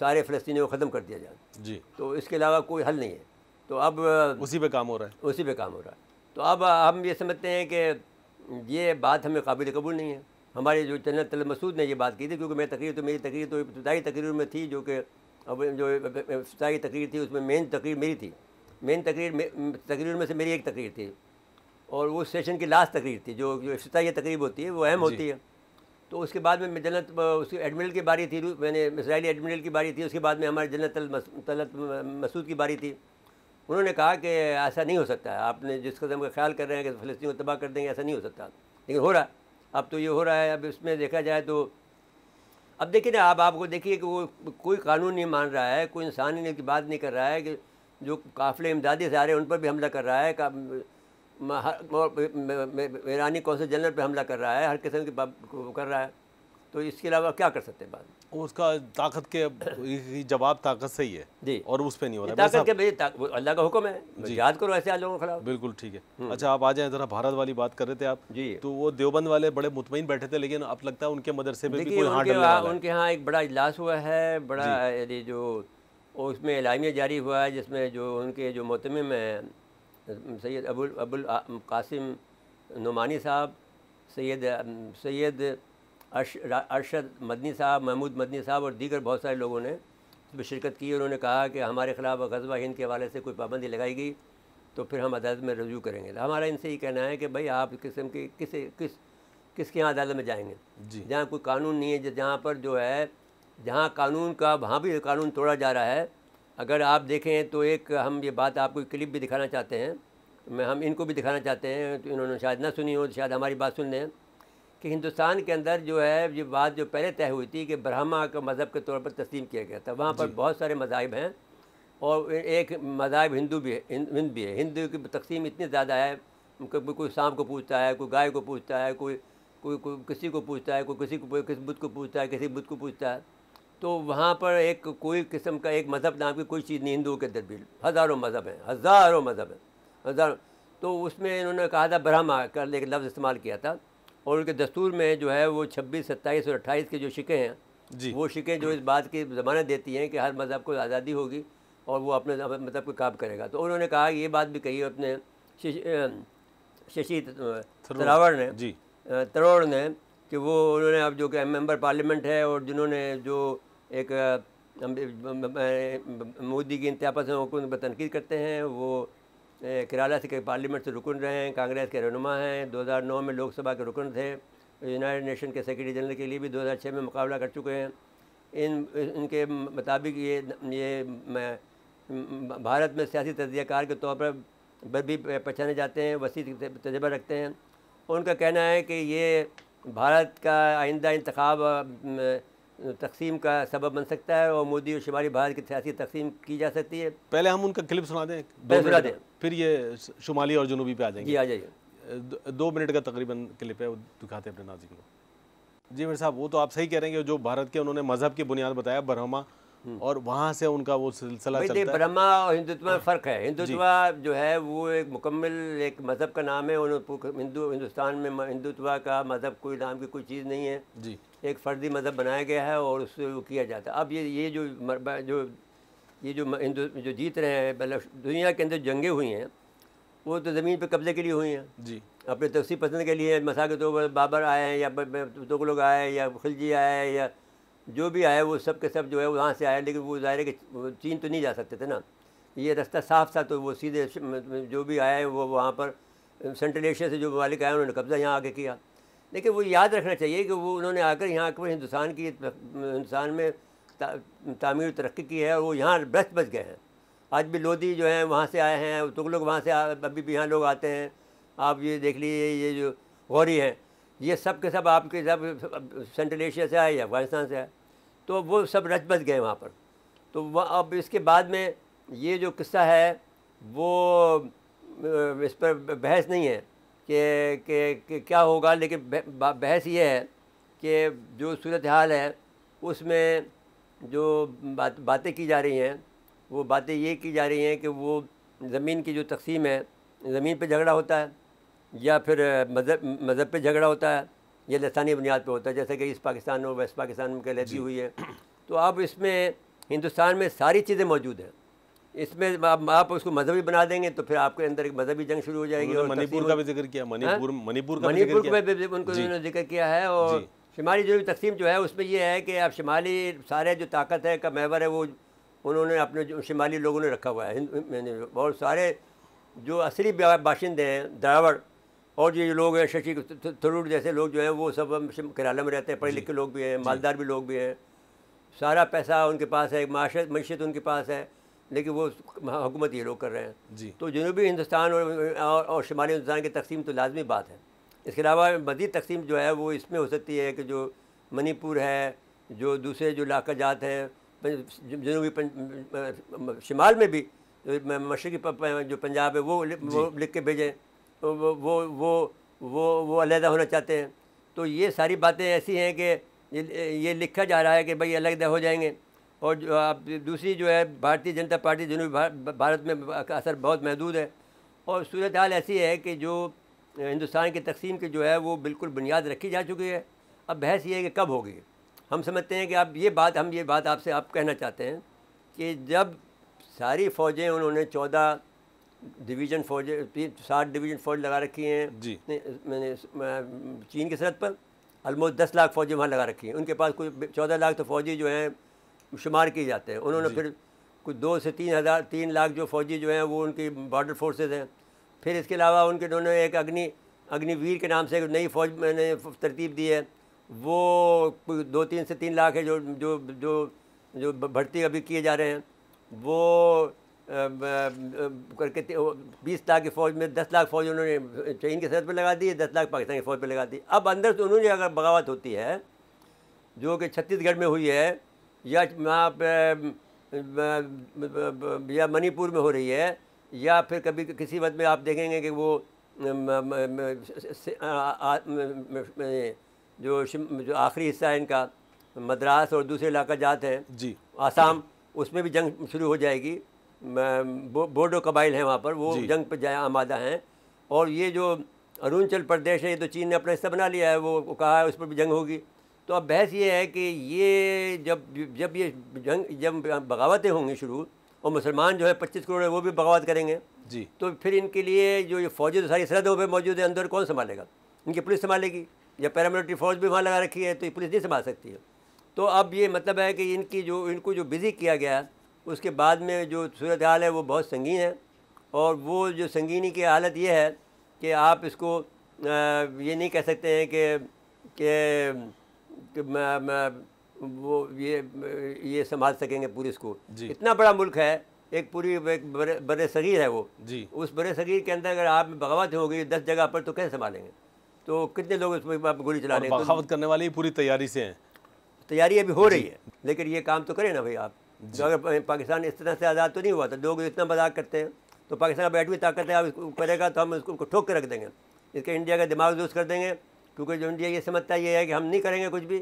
सारे फ़लस्तियों को ख़त्म कर दिया जाए जी तो इसके अलावा कोई हल नहीं है तो अब उसी पे काम हो रहा है उसी पे काम हो रहा है तो अब हम ये समझते हैं कि ये बात हमें काबिल कबूल नहीं है हमारे जो जन्नत तल मसूद ने ये बात की थी क्योंकि मैं तकरीर तो मेरी तकरीर तो इब्तदाई तकरीर में थी जो कि अब जो इब्तदाई तकरीर थी उसमें मेन तकरीर मेरी थी मेन तकरीर तकरीर में से मेरी एक तकरीर थी और वो सेशन की लास्ट तकरीर थी जो जो इफ्ताही तकरीब होती है वो अहम होती है तो उसके बाद में जन्नत उसके एडमिरल की बारी थी मैंने इसराइली एडमिरल की बारी थी उसके बाद में हमारे जन्नत तलत मसूद की बारी थी उन्होंने कहा कि ऐसा नहीं हो सकता आपने जिस कदम का ख्याल कर रहे हैं कि फ़लस्तीन को तबाह कर देंगे ऐसा नहीं हो सकता लेकिन हो रहा है अब तो ये हो रहा है अब इसमें देखा जाए तो अब देखिए ना आप आपको देखिए कि वो कोई कानून नहीं मान रहा है कोई इंसान की बात नहीं कर रहा है कि जो काफिले इमदादी से आ रहे हैं उन पर भी हमला कर रहा है ईरानी कौन से जनरल पर हमला कर रहा है हर किस्म की कर रहा है तो इसके अलावा क्या कर सकते हैं बाद उसका ताकत के *coughs* जवाब ताकत से ही है जी और उस पर नहीं हो रहा है ताकत के ताक, अल्लाह का हुक्म है याद करो ऐसे लोगों के खिलाफ बिल्कुल ठीक है हम्म। अच्छा आप आ जाए ज़रा भारत वाली बात कर रहे थे आप जी तो वो देवबंद वाले बड़े मुतमिन बैठे थे लेकिन अब लगता है उनके मदरसे में भी कोई उनके यहाँ एक बड़ा इजलास हुआ है बड़ा जो उसमें एलामिया जारी हुआ है जिसमें जो उनके जो मुतमिम हैं सैद अबुल अबुल कासिम नुमानी साहब सैद सैद अरशद मदनी साहब महमूद मदनी साहब और दीगर बहुत सारे लोगों ने उसमें शिरकत की उन्होंने कहा कि हमारे ख़िलाफ़ गजबा हिंद के हवाले से कोई पाबंदी लगाई गई तो फिर हम अदालत में रजू करेंगे तो हमारा इनसे ये कहना है कि भाई आप किस्म की किस किस किसके यहाँ अदालत में जाएंगे जहाँ कोई कानून नहीं है जहाँ पर जो है जहाँ कानून का वहाँ भी कानून तोड़ा जा रहा है अगर आप देखें तो एक हम ये बात आपको क्लिप भी दिखाना चाहते हैं तो मैं हम इनको भी दिखाना चाहते हैं तो इन्होंने शायद ना सुनी हो तो शायद हमारी बात सुन लें कि हिंदुस्तान के अंदर जो है ये बात जो पहले तय हुई थी कि ब्रह्मा का मज़हब के तौर पर तस्लीम किया गया था वहाँ पर बहुत सारे मजाहब हैं और एक मज़ाहब हिंदू भी है हिंद भी है हिंदू की तकसीम इतनी ज़्यादा है कभी कोई सांप को पूछता है कोई गाय को पूछता है कोई कोई कोई किसी को पूछता है कोई किसी को किसी बुद्ध को पूछता है किसी बुद्ध को पूछता है तो वहाँ पर एक कोई किस्म का एक मज़हब नाम की कोई चीज़ नहीं हिंदुओं के अंदर भी हज़ारों मज़हब हैं हज़ारों मज़हब हैं हज़ारों तो उसमें इन्होंने कहा था ब्रह्मा कर एक लफ्ज़ इस्तेमाल किया था और उनके दस्तूर में जो है वो छब्बीस सत्ताईस और अट्ठाईस के जो शिके हैं जी वो शिकें जो इस बात की ज़मानत देती हैं कि हर मज़हब को आज़ादी होगी और वो अपने मतलब को काम करेगा तो उन्होंने कहा ये बात भी कही अपने शशि तरावड़ ने जी तरोड़ ने कि वो उन्होंने अब जो कि मेम्बर पार्लियामेंट है और जिन्होंने जो एक मोदी की इंतहा पसंद तनकीद करते हैं वो केरला से के पार्लियामेंट से रुकन रहे हैं कांग्रेस के रहनुमा हैं 2009 में लोकसभा के रुकन थे यूनाइटेड नेशन के सेक्रेटरी जनरल के लिए भी 2006 में मुकाबला कर चुके हैं इन इनके मुताबिक ये ये भारत में सियासी तजियाकार के तौर पर भी पहचाने जाते हैं वसी तजर्बा रखते हैं उनका कहना है कि ये भारत का आइंदा इंतखब तकसीम का सबब बन सकता है और मोदी और शुमारी भारत की सियासी तकसीम की जा सकती है पहले हम उनका क्लिप सुना दें सुना दें फिर ये शुमाली और जनूबी पे आ जाएंगे जी आ जाइए दो मिनट का तकरीबन क्लिप है वो दिखाते हैं अपने नाजिक को जी मेरे साहब वो तो आप सही कह रहे हैं कि जो भारत के उन्होंने मजहब की बुनियाद बताया ब्रह्मा हम्म। और वहाँ से उनका वो सिलसिला चलता है ब्रह्मा और हिंदुत्व में हाँ। फ़र्क है हिंदुत्व जो है वो एक मुकम्मल एक मज़हब का नाम है हिंदू हिंदुस्तान में हिंदुत्व का मज़हब कोई नाम की कोई चीज़ नहीं है जी एक फ़र्दी मज़हब बनाया गया है और उससे वो किया जाता है अब ये ये जो जो ये जो हिंदू जो जीत रहे हैं मतलब दुनिया के अंदर जंगें हुई हैं वो तो ज़मीन पे कब्ज़े के लिए हुई हैं जी अपने तफसी पसंद के लिए मसा के तौर तो पर बाबर आए हैं या दो लोग आए या खिलजी आए या जो भी आए वो सब के सब जो है वहाँ से आए लेकिन वो ज़ाहिर है कि चीन तो नहीं जा सकते थे ना ये रास्ता साफ था तो वो सीधे जो भी आए वो वहाँ पर सेंट्रल एशिया से जो मालिक आए उन्होंने कब्ज़ा यहाँ आके किया लेकिन वो याद रखना चाहिए कि वो उन्होंने आकर यहाँ आकर हिंदुस्तान की हिंदुस्तान में ता, तामीर तरक्की की है और वो यहाँ बस बस गए हैं आज भी लोधी जो हैं वहाँ से आए हैं तुम लोग वहाँ से अभी भी यहाँ लोग आते हैं आप ये देख लीजिए ये जो गौरी हैं ये सब के सब आपके सब सेंट्रल एशिया से आए या अफगानिस्तान से आए तो वो सब रच बस गए वहाँ पर तो वह अब इसके बाद में ये जो किस्सा है वो इस पर बहस नहीं है कि, क्या होगा लेकिन बहस ये है कि जो सूरत हाल है उसमें जो बात बातें की जा रही हैं वो बातें ये की जा रही हैं कि वो ज़मीन की जो तकसीम है ज़मीन पे झगड़ा होता है या फिर मज़हब मज़हब पे झगड़ा होता है या लसानी बुनियाद पे होता है जैसे कि इस पाकिस्तान और वेस्ट पाकिस्तान में कहती हुई है तो अब इसमें हिंदुस्तान में सारी चीज़ें मौजूद हैं इसमें आप, आप उसको मजहबी बना देंगे तो फिर आपके अंदर एक मजहबी जंग शुरू हो जाएगी और मणिपुर का भी जिक्र किया मणिपुर हाँ? मणिपुर का मणिपुर में उनको उन्होंने जिक्र किया है और शुमाली जो तकसीम जो है उसमें यह है कि आप शुमाली सारे जो ताकत है का मेवर है वो उन्होंने अपने शुमाली लोगों ने रखा हुआ है और सारे जो असली बाशिंदे हैं दावड़ और जो लोग हैं शशि थरूर जैसे लोग जो हैं वो सब हम केराला में रहते हैं पढ़े लिखे लोग भी हैं मालदार भी लोग भी हैं सारा पैसा उनके पास है माशत मीशत उनके पास है लेकिन वो हुकूमत ये लोग कर रहे हैं जी तो जनूबी हिंदुस्तान और और, और शुमाली हिंदुस्तान की तकसीम तो लाजमी बात है इसके अलावा मजीद तकसीम जो है वो इसमें हो सकती है कि जो मणिपुर है जो दूसरे जो इलाका जात हैं जनूबी शुमाल में भी मशरक़ी जो पंजाब है वो वो लिख के भेजें वो वो वो वो अलहदा होना चाहते हैं तो ये सारी बातें ऐसी हैं कि ये, लिखा जा रहा है कि भाई अलहदा हो जाएंगे और जो आप दूसरी जो है भारतीय जनता पार्टी जनूबी भारत में असर बहुत महदूद है और सूरत हाल ऐसी है कि जो हिंदुस्तान की तकसीम की जो है वो बिल्कुल बुनियाद रखी जा चुकी है अब बहस ये है कि कब होगी हम समझते हैं कि आप ये बात हम ये बात आपसे आप कहना चाहते हैं कि जब सारी फ़ौजें उन्होंने चौदह डिवीज़न फौजें सात डिवीज़न फौज लगा रखी हैं जी मैंने चीन की सरहद पर अलमोस्ट दस लाख फ़ौजें वहाँ लगा रखी हैं उनके पास कुछ चौदह लाख तो फौजी जो हैं शुमार किए जाते हैं उन्होंने फिर कुछ दो से तीन हज़ार तीन लाख जो फौजी जो हैं वो उनकी बॉर्डर फोर्सेज हैं फिर इसके अलावा उनके उन्होंने एक अग्नि अग्निवीर के नाम से एक नई फौज मैंने तरतीब दी है वो दो तीन से तीन लाख है जो जो जो जो भर्ती अभी किए जा रहे हैं वो करके बीस लाख की फ़ौज में दस लाख फ़ौज उन्होंने चीन की सरहद पर लगा दी है दस लाख पाकिस्तान की फ़ौज पर लगा दी अब अंदर से उन्होंने अगर बगावत होती है जो कि छत्तीसगढ़ में हुई है या वहाँ पे या मणिपुर में हो रही है या फिर कभी किसी वक्त में आप देखेंगे कि वो जो जो आखिरी हिस्सा है इनका मद्रास और दूसरे इलाका जात हैं जी आसाम उसमें भी जंग शुरू हो जाएगी बोडो कबाइल हैं वहाँ पर वो जंग पर जाए आमादा हैं और ये जो अरुणाचल प्रदेश है ये तो चीन ने अपना हिस्सा बना लिया है वो कहा है उस पर भी जंग होगी तो अब बहस ये है कि ये जब जब ये जंग जब बगावतें होंगी शुरू और मुसलमान जो है पच्चीस करोड़ है वो भी बगावत करेंगे जी तो फिर इनके लिए जो ये फौजी तो सारी सरहदों पर मौजूद है अंदर कौन संभालेगा इनकी पुलिस संभालेगी जब पैरामिलिट्री फोर्स भी वहाँ लगा रखी है तो ये पुलिस नहीं संभाल सकती है तो अब ये मतलब है कि इनकी जो इनको जो बिज़ी किया गया उसके बाद में जो सूरत हाल है वो बहुत संगीन है और वो जो संगीनी की हालत ये है कि आप इसको ये नहीं कह सकते हैं कि मैं, मैं, वो ये ये संभाल सकेंगे पूरी इसको इतना बड़ा मुल्क है एक पूरी एक बड़े शरीर है वो जी उस बड़े शरीर के अंदर अगर आप बगावत होगी दस जगह पर तो कैसे संभालेंगे तो कितने लोग उसमें आप गोली चला लेंगे तो बगावत तो, करने वाले पूरी तैयारी से हैं तैयारी अभी हो रही है लेकिन ये काम तो करें ना भाई आप जो तो अगर पाकिस्तान इस तरह से आज़ाद तो नहीं हुआ था तो लोग इतना मजाक करते हैं तो पाकिस्तान बैठ भी ताकत है आप करेगा तो हम उसको ठोक के रख देंगे इसके इंडिया का दिमाग दुरुस्त कर देंगे क्योंकि जो इंडिया ये समझता ये है कि हम नहीं करेंगे कुछ भी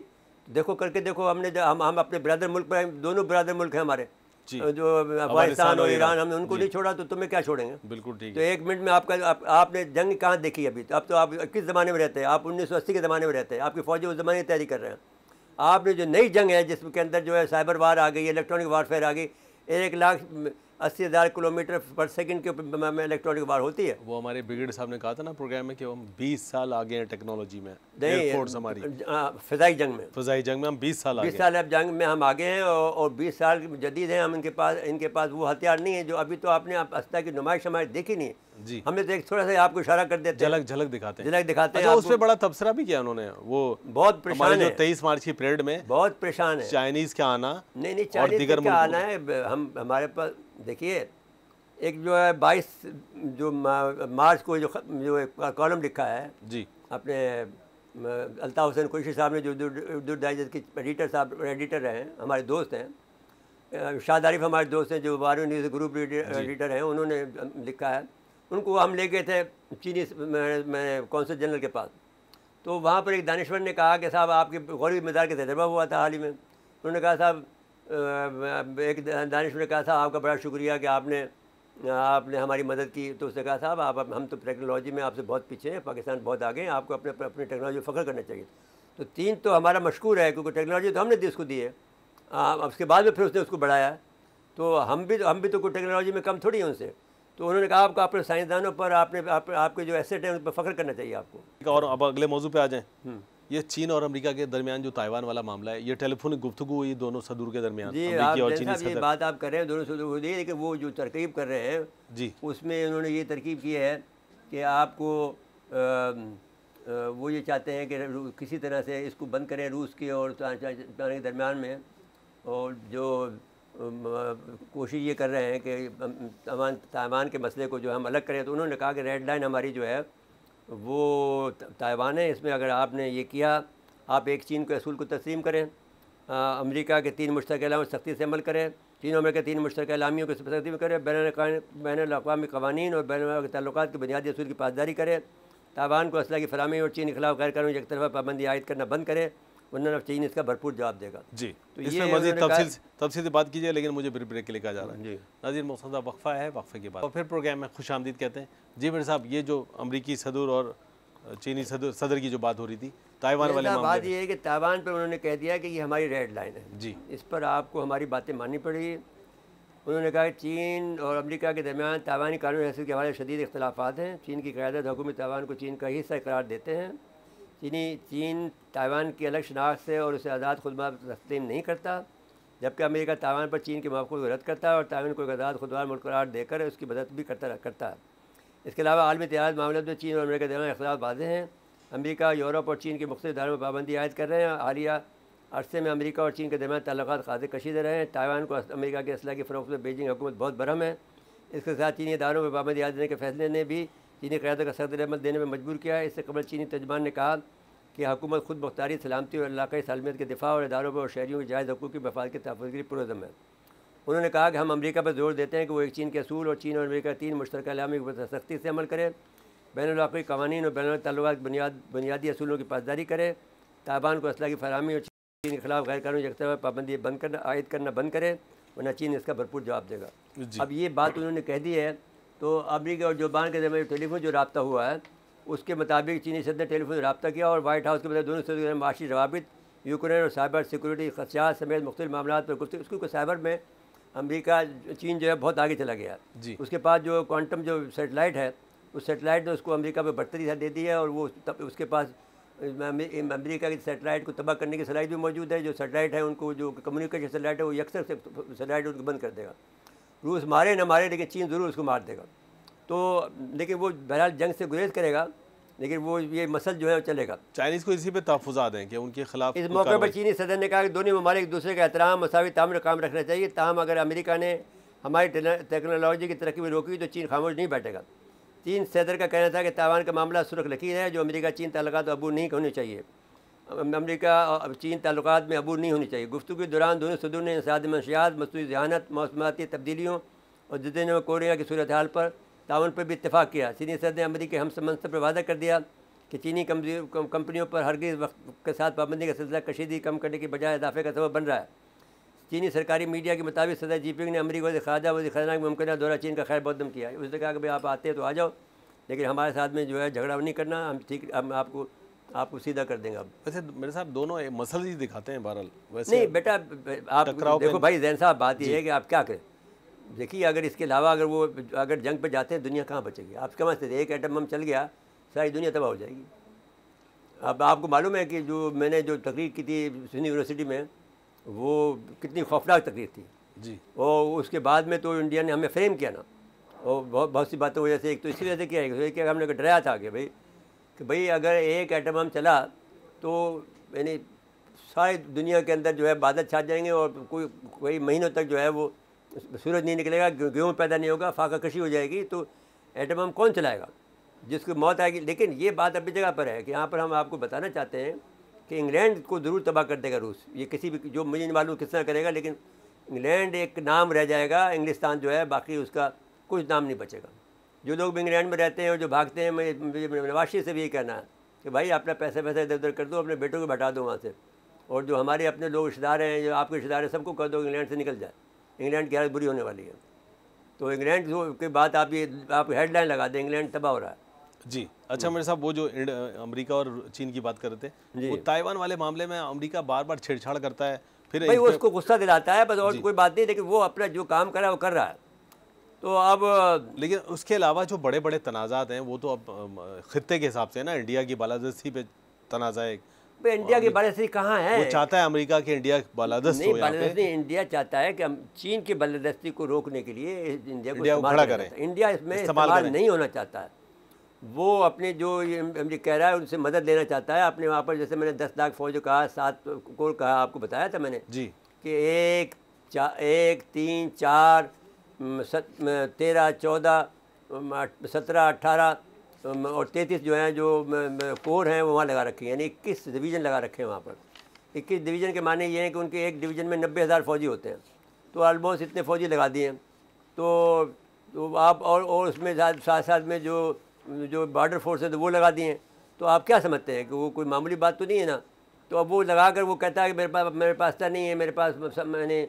देखो करके देखो हमने हम हम अपने ब्रदर मुल्क पर दोनों ब्रदर मुल्क हैं हमारे जो अफगानिस्तान और ईरान हमने उनको नहीं छोड़ा तो तुम्हें क्या छोड़ेंगे बिल्कुल ठीक तो एक मिनट में आपका आप, आपने जंग कहाँ देखी अभी तो अब तो आप किस ज़माने में रहते हैं आप उन्नीस सौ अस्सी के ज़माने में रहते हैं आपकी फ़ौजी उस ज़माने की तैयारी कर रहे हैं आपने जो नई जंग है जिसके अंदर जो है साइबर वार आ गई इलेक्ट्रॉनिक वारफेयर आ गई एक लाख अस्सी हज़ार किलोमीटर पर सेकंड के में इलेक्ट्रॉनिक बार होती है वो हमारे ब्रिगेड साहब ने कहा था ना प्रोग्राम में कि हम 20 साल आगे हैं टेक्नोलॉजी में एयरफोर्स हमारी हाँ, फ़जाई जंग में फ़जाई जंग में हम 20 साल बीस साल अब जंग में हम आगे हैं और, और 20 साल जदीद हैं हम इनके पास इनके पास वो हथियार नहीं है जो अभी तो आपने आप अस्था की नुमाइश हमारी देखी नहीं जी हमें तो एक थोड़ा सा आपको इशारा कर देते झलक झलक दिखाते हैं झलक दिखाते हैं अच्छा, उस पर बड़ा तबसरा भी किया उन्होंने वो बहुत परेशान है तेईस मार्च की परेड में बहुत परेशान है चाइनीज का आना नहीं नहीं चाइनीज का आना है हम हमारे पास देखिए एक जो है बाईस जो मार्च को जो जो कॉलम लिखा है जी अपने अल्ताफ हुसैन कुरशी साहब ने जो उर्दू डाइजेस्ट के एडिटर साहब एडिटर हैं हमारे दोस्त हैं शाद आरिफ हमारे दोस्त हैं जो बारह न्यूज़ ग्रुप एडिटर हैं उन्होंने लिखा है उनको हम ले गए थे चीनी कौंसल जनरल के पास तो वहाँ पर एक दानश्वर ने कहा कि साहब आपके गौरी मज़ार का तजर्बा हुआ था हाल ही में उन्होंने कहा साहब एक दानिश ने कहा था आपका बड़ा शुक्रिया कि आपने आपने हमारी मदद की तो उसने कहा साहब आप हम तो टेक्नोलॉजी में आपसे बहुत पीछे हैं पाकिस्तान बहुत आगे हैं आपको अपने अपनी टेक्नोलॉजी फ़ख्र करना चाहिए तो तीन तो हमारा मशहूर है क्योंकि टेक्नोलॉजी तो हमने उसको दी है उसके बाद में फिर उसने उसको बढ़ाया तो हम भी हम भी तो कोई टेक्नोलॉजी में कम थोड़ी है उनसे तो उन्होंने कहा आपको अपने साइंसदानों पर आपने आप, आपके जो एसेट हैं उन पर फ़ख्र करना चाहिए आपको और अब अगले मौजू पर आ जाएँ हम्म। ये चीन और अमेरिका के दरमियान जो ताइवान वाला मामला है ये टेलीफोनिक गुफ्तु हुई दोनों सदूर के दरमियान जी ये बात आप कर रहे हैं दोनों सदूर लेकिन वो जो तरकीब कर रहे हैं जी उसमें उन्होंने ये तरकीब की है कि आपको वो ये चाहते हैं कि किसी तरह से इसको बंद करें रूस के और के दरमियान में और जो कोशिश ये कर रहे हैं कि ताइवान के मसले को जो हम अलग करें तो उन्होंने कहा कि रेड लाइन हमारी जो है वो ताइवान है इसमें अगर आपने ये किया आप एक चीन के असूल को तस्लीम करें अमेरिका के तीन मुश्तक में सख्ती से अमल करें चीन और अमेरिका तीन मुश्तक अलामियों की सख्ती में करें बैन बैन अवी कवानी और बैन तल्लक के बुनियादी असूल की पासदारी करें ताइवान को असला की फरहमी और चीन के खिलाफ गैर कानूनी एक तरफा पाबंदी आयद करना बंद करें वरना नवचैन इसका भरपूर जवाब देगा जी तो इसमें मजीद तफसील तफसील से बात कीजिए लेकिन मुझे ब्रेक के लिए कहा जा रहा है जी नाजिर मौसदा वक्फ़ा है वक्फ़े के बाद और फिर प्रोग्राम में खुश आमदीद कहते हैं जी मेरे साहब ये जो अमरीकी सदर और चीनी सदर सदर की जो बात हो रही थी ताइवान वाले बात यह है कि ताइवान पर उन्होंने कह दिया कि ये हमारी रेड लाइन है जी इस पर आपको हमारी बातें माननी पड़ेगी उन्होंने कहा कि चीन और अमेरिका के दरमियान ताइवानी कानून हैसियत के हमारे शदीद इख्तलाफात हैं चीन की क्यादत हुकूमत ताइवान को चीन का हिस्सा करार देते हैं चीनी चीन ताइवान की अलग शनाख्त से और उसे आज़ाद खुदमा तस्लीम नहीं करता जबकि अमेरिका ताइवान पर चीन के मौक़ों को रद्द करता है और ताइवान को एक आज़ाद खुदवार मुल्क करार देकर उसकी मदद भी करता करता है इसके अलावा आलमी तजारत मामले में चीन और अमेरिका दरमियान अख्तिलाफ वाजे हैं अमेरिका यूरोप और चीन के मुख्त इधारों में पाबंदी आयद कर रहे हैं हालिया अरसे में अमेरिका और चीन के दरमियान तल्लत खाते कशीदे रहे हैं ताइवान को अमेरिका के असला की फ़रोख्त में बीजिंग हुकूमत बहुत बरहम है इसके साथ चीनी इदारों में पाबंदी आयद देने के फैसले ने भी चीनी क्यादत का सदर अहमद देने में मजबूर किया इससे कबल चीनी तर्जमान ने कहा कि हुकूमत खुद मुख्तारी सलामती और इलाकई सालमियत के दिफा और इदारों पर और शहरीों के जायज़ हकूक़ की मफाद के तहफ़ के लिए पुरज़म है उन्होंने कहा कि हम अमरीका पर जोर देते हैं कि वो एक चीन के असूल और चीन और अमरीका तीन मुश्तरक इलामी पर सख्ती से अमल करें बैन अवी कवानी और बैन तल्लक बुनियाद बुनियादी असूलों की पासदारी करें ताबान को असला की फरहमी और चीन के खिलाफ गैर कानूनी यकता पाबंदी बंद करना आयद करना बंद करें वरना चीन इसका भरपूर जवाब देगा अब ये बात उन्होंने कह दी है तो अमरीका और जोबान के दरमियान टेलीफोन जो रबता हुआ है उसके मुताबिक चीनी सदर ने टेलीफोन रबता किया और वाइट हाउस के मतलब दोनों सदर माशी रवाबित यूक्रेन और साइबर सिक्योरिटी खदशात समेत मुख्तु मामला पर गुफ्तु उसको साइबर में अमरीका चीन जो है बहुत आगे चला गया जी उसके पास जो क्वांटम जो सेटेलाइट है उस सेटेलाइट ने उसको अमरीका में बढ़तरी दे दी है और वो तब उसके पास अमरीका की सेटेलाइट को तबाह करने की सलाह भी मौजूद है जो सेटेलाइट है उनको जो कम्युनिकेशन सेटेलाइट है वो अक्सर सेटेलाइट उनको बंद कर देगा रूस मारे ना मारे लेकिन चीन ज़रूर उसको मार देगा तो लेकिन वो बहरहाल जंग से गुरेज करेगा लेकिन वो ये मसल जो है चलेगा चाइनीज़ को इसी पे तहफात दें कि उनके खिलाफ इस मौके पर चीनी सदर ने कहा कि दोनों ममालिक एक दूसरे का एहतराम मसावी ताम काम रखना चाहिए ताम अगर अमेरिका ने हमारी टेक्नोलॉजी की तरक्की में रोकी तो चीन खामोश नहीं बैठेगा चीन सदर का कहना था कि तावान का मामला सुरख लकीर है जो अमेरिका चीन तलाक तो अबू नहीं होने चाहिए अमरीका और चीन तल्लक में अबूर नहीं होनी चाहिए गुफ्तु के दौरान दोनों सदर ने इंसाद मंशियात मसू जहानत मौसमती तब्दीलियों और जिदन कोरिया की सूरत हाल पर तावन पर भी इतफाक़ किया चीनी सदर ने अमरीकी हम मंसब पर वादा कर दिया कि चीनी कंपनियों पर हरगिज वक्त के साथ पाबंदी का सिलसिला कशीदी कम करने के बजाय इजाफे का सबब बन रहा है चीनी सरकारी मीडिया के मुताबिक सदर जी पिंग ने अमरीका वजी खाजा वजी खजाना का मुमकिन दौरा चीन का खैर बदम किया उसने कहा कि भाई आप आते हैं तो आ जाओ लेकिन हमारे साथ में जो है झगड़ा नहीं करना हम ठीक हम आपको आपको सीधा कर देंगे वैसे तो मेरे साहब दोनों मसल ही दिखाते हैं बहरहाल वैसे नहीं बेटा आप देखो भाई जैन साहब बात यह है कि आप क्या करें देखिए अगर इसके अलावा अगर वो अगर जंग पे जाते हैं दुनिया कहाँ बचेगी आप समझते थे एक एटम हम चल गया सारी दुनिया तबाह हो जाएगी अब आपको मालूम है कि जो मैंने जो तकरीर की थी यूनिवर्सिटी में वो कितनी खौफनाक तकरीर थी जी और उसके बाद में तो इंडिया ने हमें फ्रेम किया ना और बहुत बहुत सी बातों की वजह से एक तो इसी वजह से किया है तो हमने डराया था कि भाई कि भाई अगर एक एटम बम चला तो यानी सारी दुनिया के अंदर जो है बादल छा जाएंगे और कोई कोई महीनों तक जो है वो सूरज नहीं निकलेगा गेहूँ पैदा नहीं होगा फाका कृषि हो जाएगी तो एटम बम कौन चलाएगा जिसको मौत आएगी लेकिन ये बात अपनी जगह पर है कि यहाँ पर हम आपको बताना चाहते हैं कि इंग्लैंड को ज़रूर तबाह कर देगा रूस ये किसी भी जो मुझे मालूम किस तरह करेगा लेकिन इंग्लैंड एक नाम रह जाएगा इंग्लिस्तान जो है बाकी उसका कुछ नाम नहीं बचेगा जो लोग इंग्लैंड में रहते हैं और जो भागते हैं मैं नवाशी से भी ये कहना है कि भाई अपना पैसे पैसे इधर उधर कर दो अपने बेटों को बैठा दो वहाँ से और जो हमारे अपने लोग रिश्तेदार हैं जो आपके रिश्तेदार हैं सबको कह दो इंग्लैंड से निकल जाए इंग्लैंड की हालत बुरी होने वाली है तो इंग्लैंड के बाद आप ये आप हेडलाइन लगा दें इंग्लैंड तबाह हो रहा है जी अच्छा मेरे साहब वो जो अमेरिका और चीन की बात कर रहे थे वो ताइवान वाले मामले में अमेरिका बार बार छेड़छाड़ करता है फिर भाई वो उसको गुस्सा दिलाता है बस और कोई बात नहीं लेकिन वो अपना जो काम कर रहा है वो कर रहा है तो अब लेकिन उसके अलावा जो बड़े बड़े तनाज़ात हैं वो तो अब खत्े के हिसाब से ना इंडिया की बालादस्ती पे तनाज़ा एक इंडिया की बालादस्ती कहाँ है वो चाहता है अमेरिका के इंडिया बालादस्ती बालादस्ती इंडिया चाहता है कि हम चीन की बालादस्ती को रोकने के लिए इंडिया को खड़ा करें इंडिया इसमें इस्तेमाल नहीं होना चाहता है वो अपने जो ये कह रहा है उनसे मदद लेना चाहता है अपने वहाँ पर जैसे मैंने दस लाख फौज कहा सात कोर कहा आपको बताया था मैंने जी कि एक चा एक तीन चार तेरह चौदह सत्रह अट्ठारह और तैंतीस जो हैं जो कोर हैं वो वहाँ लगा रखे हैं यानी इक्कीस डिवीज़न लगा रखे हैं वहाँ पर इक्कीस डिवीज़न के माने ये हैं कि उनके एक डिवीज़न में नब्बे हज़ार फौजी होते हैं तो ऑलमोस्ट इतने फौजी लगा दिए हैं तो, तो आप और और उसमें साथ साथ में जो जो बॉर्डर फोर्स है तो वो लगा दिए हैं तो आप क्या समझते हैं कि वो कोई मामूली बात तो नहीं है ना तो अब वो लगा कर वो कहता है कि मेरे पास मेरे पास तो नहीं है मेरे पास मैंने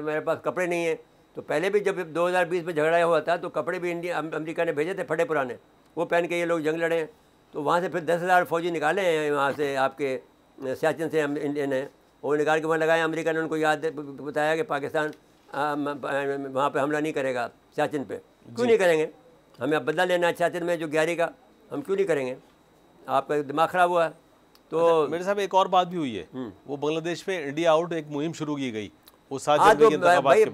मेरे पास कपड़े नहीं हैं तो पहले भी जब 2020 में झगड़ा हुआ था तो कपड़े भी इंडिया अमेरिका ने भेजे थे फटे पुराने वो पहन के ये लोग जंग लड़े तो वहाँ से फिर दस हज़ार फौजी निकाले हैं वहाँ से आपके सियाचिन से इंडिया ने वो निकाल के वहाँ लगाए अमेरिका ने उनको याद बताया कि पाकिस्तान वहाँ पर हमला नहीं करेगा सियाचिन पर क्यों नहीं करेंगे हमें अब बदला लेना है सियाचिन में जो ग्यारह का हम क्यों नहीं करेंगे आपका दिमाग ख़राब हुआ है तो अच्छा, मेरे साहब एक और बात भी हुई है हम्म। वो बांग्लादेश में इंडिया आउट एक मुहिम शुरू की गई हाँ, भाई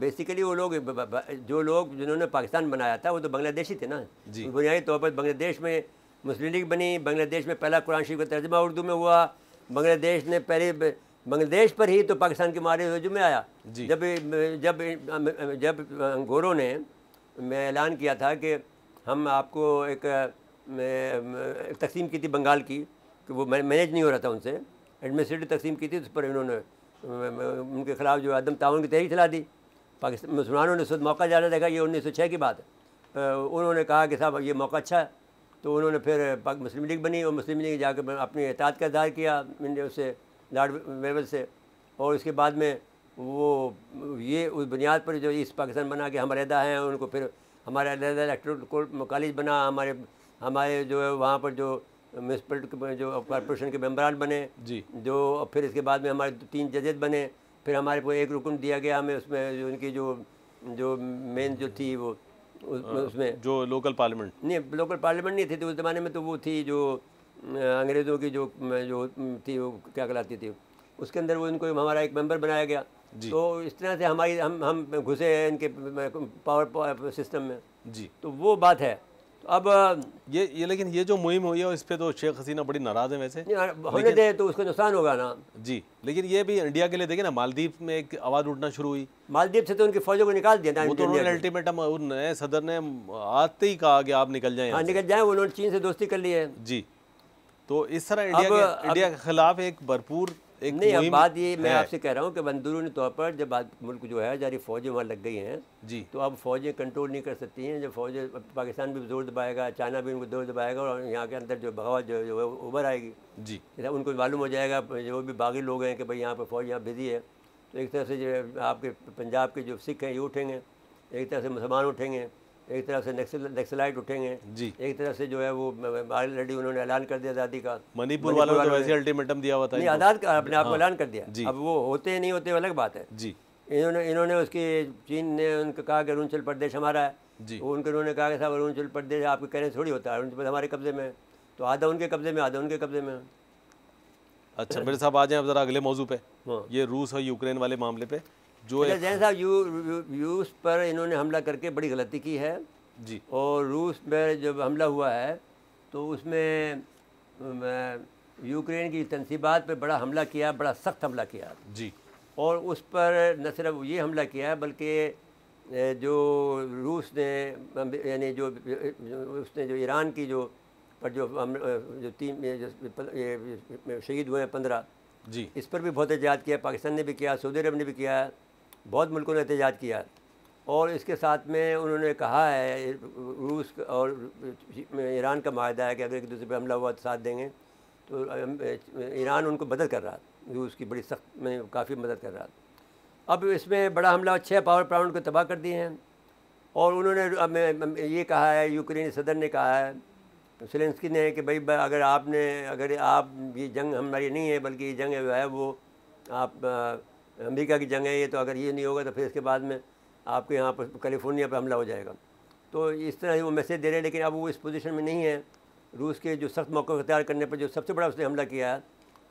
बेसिकली वो लोग जो लोग जिन्होंने पाकिस्तान बनाया था वो तो बांग्लादेशी थे ना बुनियादी तौर पर बांग्लादेश में मुस्लिम लीग बनी बांग्लादेश में पहला कुरान शरीफ का तर्जमा उर्दू में हुआ बांग्लादेश ने पहले बांग्लादेश पर ही तो पाकिस्तान के मारे हुए जुमे आया जब जब जब अंगोरों ने मैं ऐलान किया था कि हम आपको एक, एक तकसीम की थी बंगाल की कि वो मैनेज नहीं हो रहा था उनसे एडमिनिस्ट्रेटिव तकसीम की थी उस पर इन्होंने उनके ख़िलाफ़ जो आदम ताउन की तहरीर चला दी पाकिस्तान मुसलमानों ने खुद मौका ज़्यादा देखा ये उन्नीस सौ छः की बात उन्होंने कहा कि साहब ये मौका अच्छा है तो उन्होंने फिर मुस्लिम लीग बनी और मुस्लिम लीग जाकर अपनी एहतियात का इजहार किया इंडिया उससे लाड वेवल से और उसके बाद में वो ये उस बुनियाद पर जो इस पाकिस्तान बना के हम रहदा हैं उनको फिर हमारे अलहदा इलेक्ट्रोल कॉलेज बना हमारे हमारे जो है वहाँ पर जो म्यूनसिपल जो कॉरपोरेशन के मेम्बरान बने जी जो फिर इसके बाद में हमारे तीन जजेज बने फिर हमारे को एक रुकन दिया गया हमें उसमें जो उनकी जो जो मेन जो थी वो हाँ, उसमें जो लोकल पार्लियामेंट नहीं लोकल पार्लियामेंट नहीं थी तो उस ज़माने में तो वो थी जो अंग्रेज़ों की जो जो थी वो क्या कहलाती थी उसके अंदर वो इनको हमारा एक मेंबर बनाया गया तो इस तरह से हमारी हम हम घुसे हैं इनके पावर, पावर सिस्टम में जी तो वो बात है अब ये ये लेकिन ये जो मुहिम हुई है इस पर तो शेख हसीना बड़ी नाराज है वैसे होने दे तो उसको नुकसान होगा ना जी लेकिन ये भी इंडिया के लिए देखिए ना मालदीप में एक आवाज़ उठना शुरू हुई मालदीप से तो उनकी फौजों को निकाल दिया था वो तो उन्होंने अल्टीमेटम नए सदर ने आते ही कहा कि आप निकल जाएँ हाँ, निकल जाए उन्होंने चीन से दोस्ती कर ली है जी तो इस तरह इंडिया के खिलाफ एक भरपूर एक नहीं अब बात ये मैं आपसे कह रहा हूँ कि बंदरूनी तौर पर जब मुल्क जो है जारी फौजें वहाँ लग गई हैं जी तो अब फौजें कंट्रोल नहीं कर सकती हैं जब फौजें पाकिस्तान भी जोर दबाएगा चाइना भी उनको जोर दबाएगा और यहाँ के अंदर जो बगावत जो, जो है उभर आएगी जी उनको मालूम हो जाएगा जो भी बागी लोग हैं कि भाई यहाँ पर फौज यहाँ बिजी है तो एक तरह से जो आपके पंजाब के जो सिख हैं ये उठेंगे एक तरह से मुसलमान उठेंगे एक तरह से नक्सलाइट उठेंगे जी एक तरह से जो है वो ऑलरेडी उन्होंने ऐलान कर दिया आज़ादी का मणिपुर वालों ने तो वैसे अल्टीमेटम दिया हुआ था नहीं आज़ाद का अपने आप को हाँ। ऐलान कर दिया अब वो होते नहीं होते अलग बात है जी इन्होंने इन्होंने उसकी चीन ने उनको कहा कि अरुणाचल प्रदेश हमारा है जी उनको उन्होंने कहा कि साहब अरुणाचल प्रदेश आपके कहने थोड़ी होता है अरुणाचल प्रदेश हमारे कब्जे में तो आधा उनके कब्जे में आधा उनके कब्जे में अच्छा मेरे साहब आ जाए अब ज़रा अगले मौजू पे हाँ। ये रूस और यूक्रेन वाले मामले पे जो अच्छा, जैन साहब यू, रूस पर इन्होंने हमला करके बड़ी गलती की है जी और रूस में जब हमला हुआ है तो उसमें यूक्रेन की तनसीबात पर बड़ा हमला किया बड़ा सख्त हमला किया जी और उस पर न सिर्फ ये हमला किया है बल्कि जो रूस ने यानी जो उसने जो ईरान की जो पर जो हम जो तीन शहीद हुए हैं पंद्रह जी इस पर भी बहुत एहतियात किया पाकिस्तान ने भी किया सऊदी अरब ने भी किया बहुत मुल्कों ने एहतजाज किया और इसके साथ में उन्होंने कहा है रूस और ईरान का माहा है कि अगर एक दूसरे पर हमला हुआ तो साथ देंगे तो ईरान उनको मदद कर रहा रूस की बड़ी सख्त में काफ़ी मदद कर रहा अब इसमें बड़ा हमला छः पावर प्लांट को तबाह कर दिए हैं और उन्होंने ये कहा है यूक्रेन सदर ने कहा है सिलेंसकी ने कि भाई अगर आपने अगर आप ये जंग हमारी नहीं है बल्कि ये जंग जो है वो आप अमेरिका की जंग है ये तो अगर ये नहीं होगा तो फिर इसके बाद में आपके यहाँ पर कैलिफोर्निया पर हमला हो जाएगा तो इस तरह ही वो मैसेज दे रहे हैं लेकिन अब वो इस पोजीशन में नहीं है रूस के जो सख्त मौक़ों को तैयार करने पर जो सबसे बड़ा उसने हमला किया है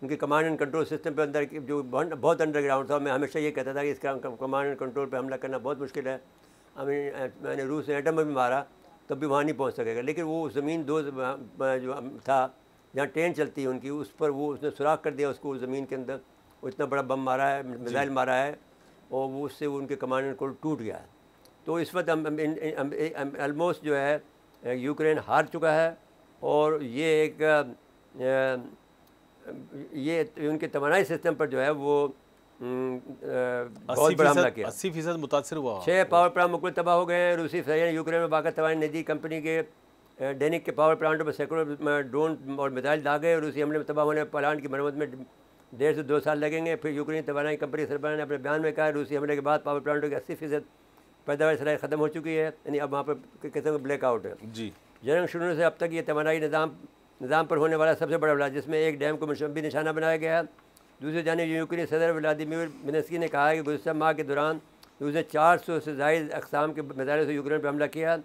उनके कमांड एंड कंट्रोल सिस्टम पर अंदर जो बहुत अंडरग्राउंड था मैं हमेशा ये कहता था कि इसका कमांड एंड कंट्रोल पर हमला करना बहुत मुश्किल है हमें मैंने रूस ने एटम भी मारा तब भी वहाँ नहीं पहुँच सकेगा लेकिन वो ज़मीन दो जो था जहाँ ट्रेन चलती है उनकी उस पर वो उसने सुराख कर दिया उसको उस ज़मीन के अंदर वो इतना बड़ा बम मारा है मिसाइल मारा है और वो उससे उनके कमांडर को टूट गया तो इस वक्त आलमोस्ट ऑलमोस्ट जो है यूक्रेन हार चुका है और ये एक ये उनके तोानाई सिस्टम पर जो है वो बहुत बड़ा हमला किया अस्सी फीसद मुतासर हुआ छः पावर प्लांट मुकुल तबाह हो गए हैं रूसी फैन यूक्रेन में बाका तबाही निजी कंपनी के दैनिक के पावर प्लांट पर सैकड़ों ड्रोन और मिसाइल दागे और रूसी हमले में तबाह होने प्लांट की मरम्मत में डेढ़ से दो साल लगेंगे फिर यूक्रेन तबाना की कंपनी सरबाना ने अपने बयान में कहा रूसी हमले के बाद पावर प्लांटों की अस्सी फीसद पैदावार सराय ख़त्म हो चुकी है यानी अब वहाँ पर किस्म का ब्लैकआउट है जी जंग शुरू से अब तक ये तोानाई निज़ाम निज़ाम पर होने वाला सबसे बड़ा हमला जिसमें एक डैम को भी निशाना बनाया गया दूसरी जाने यूक्रेन सदर व्लादिमिर मिनस्की ने कहा है कि गुजशत माह के दौरान उसने चार सौ से जायद अकसाम के मजारों से यूक्रेन पर हमला किया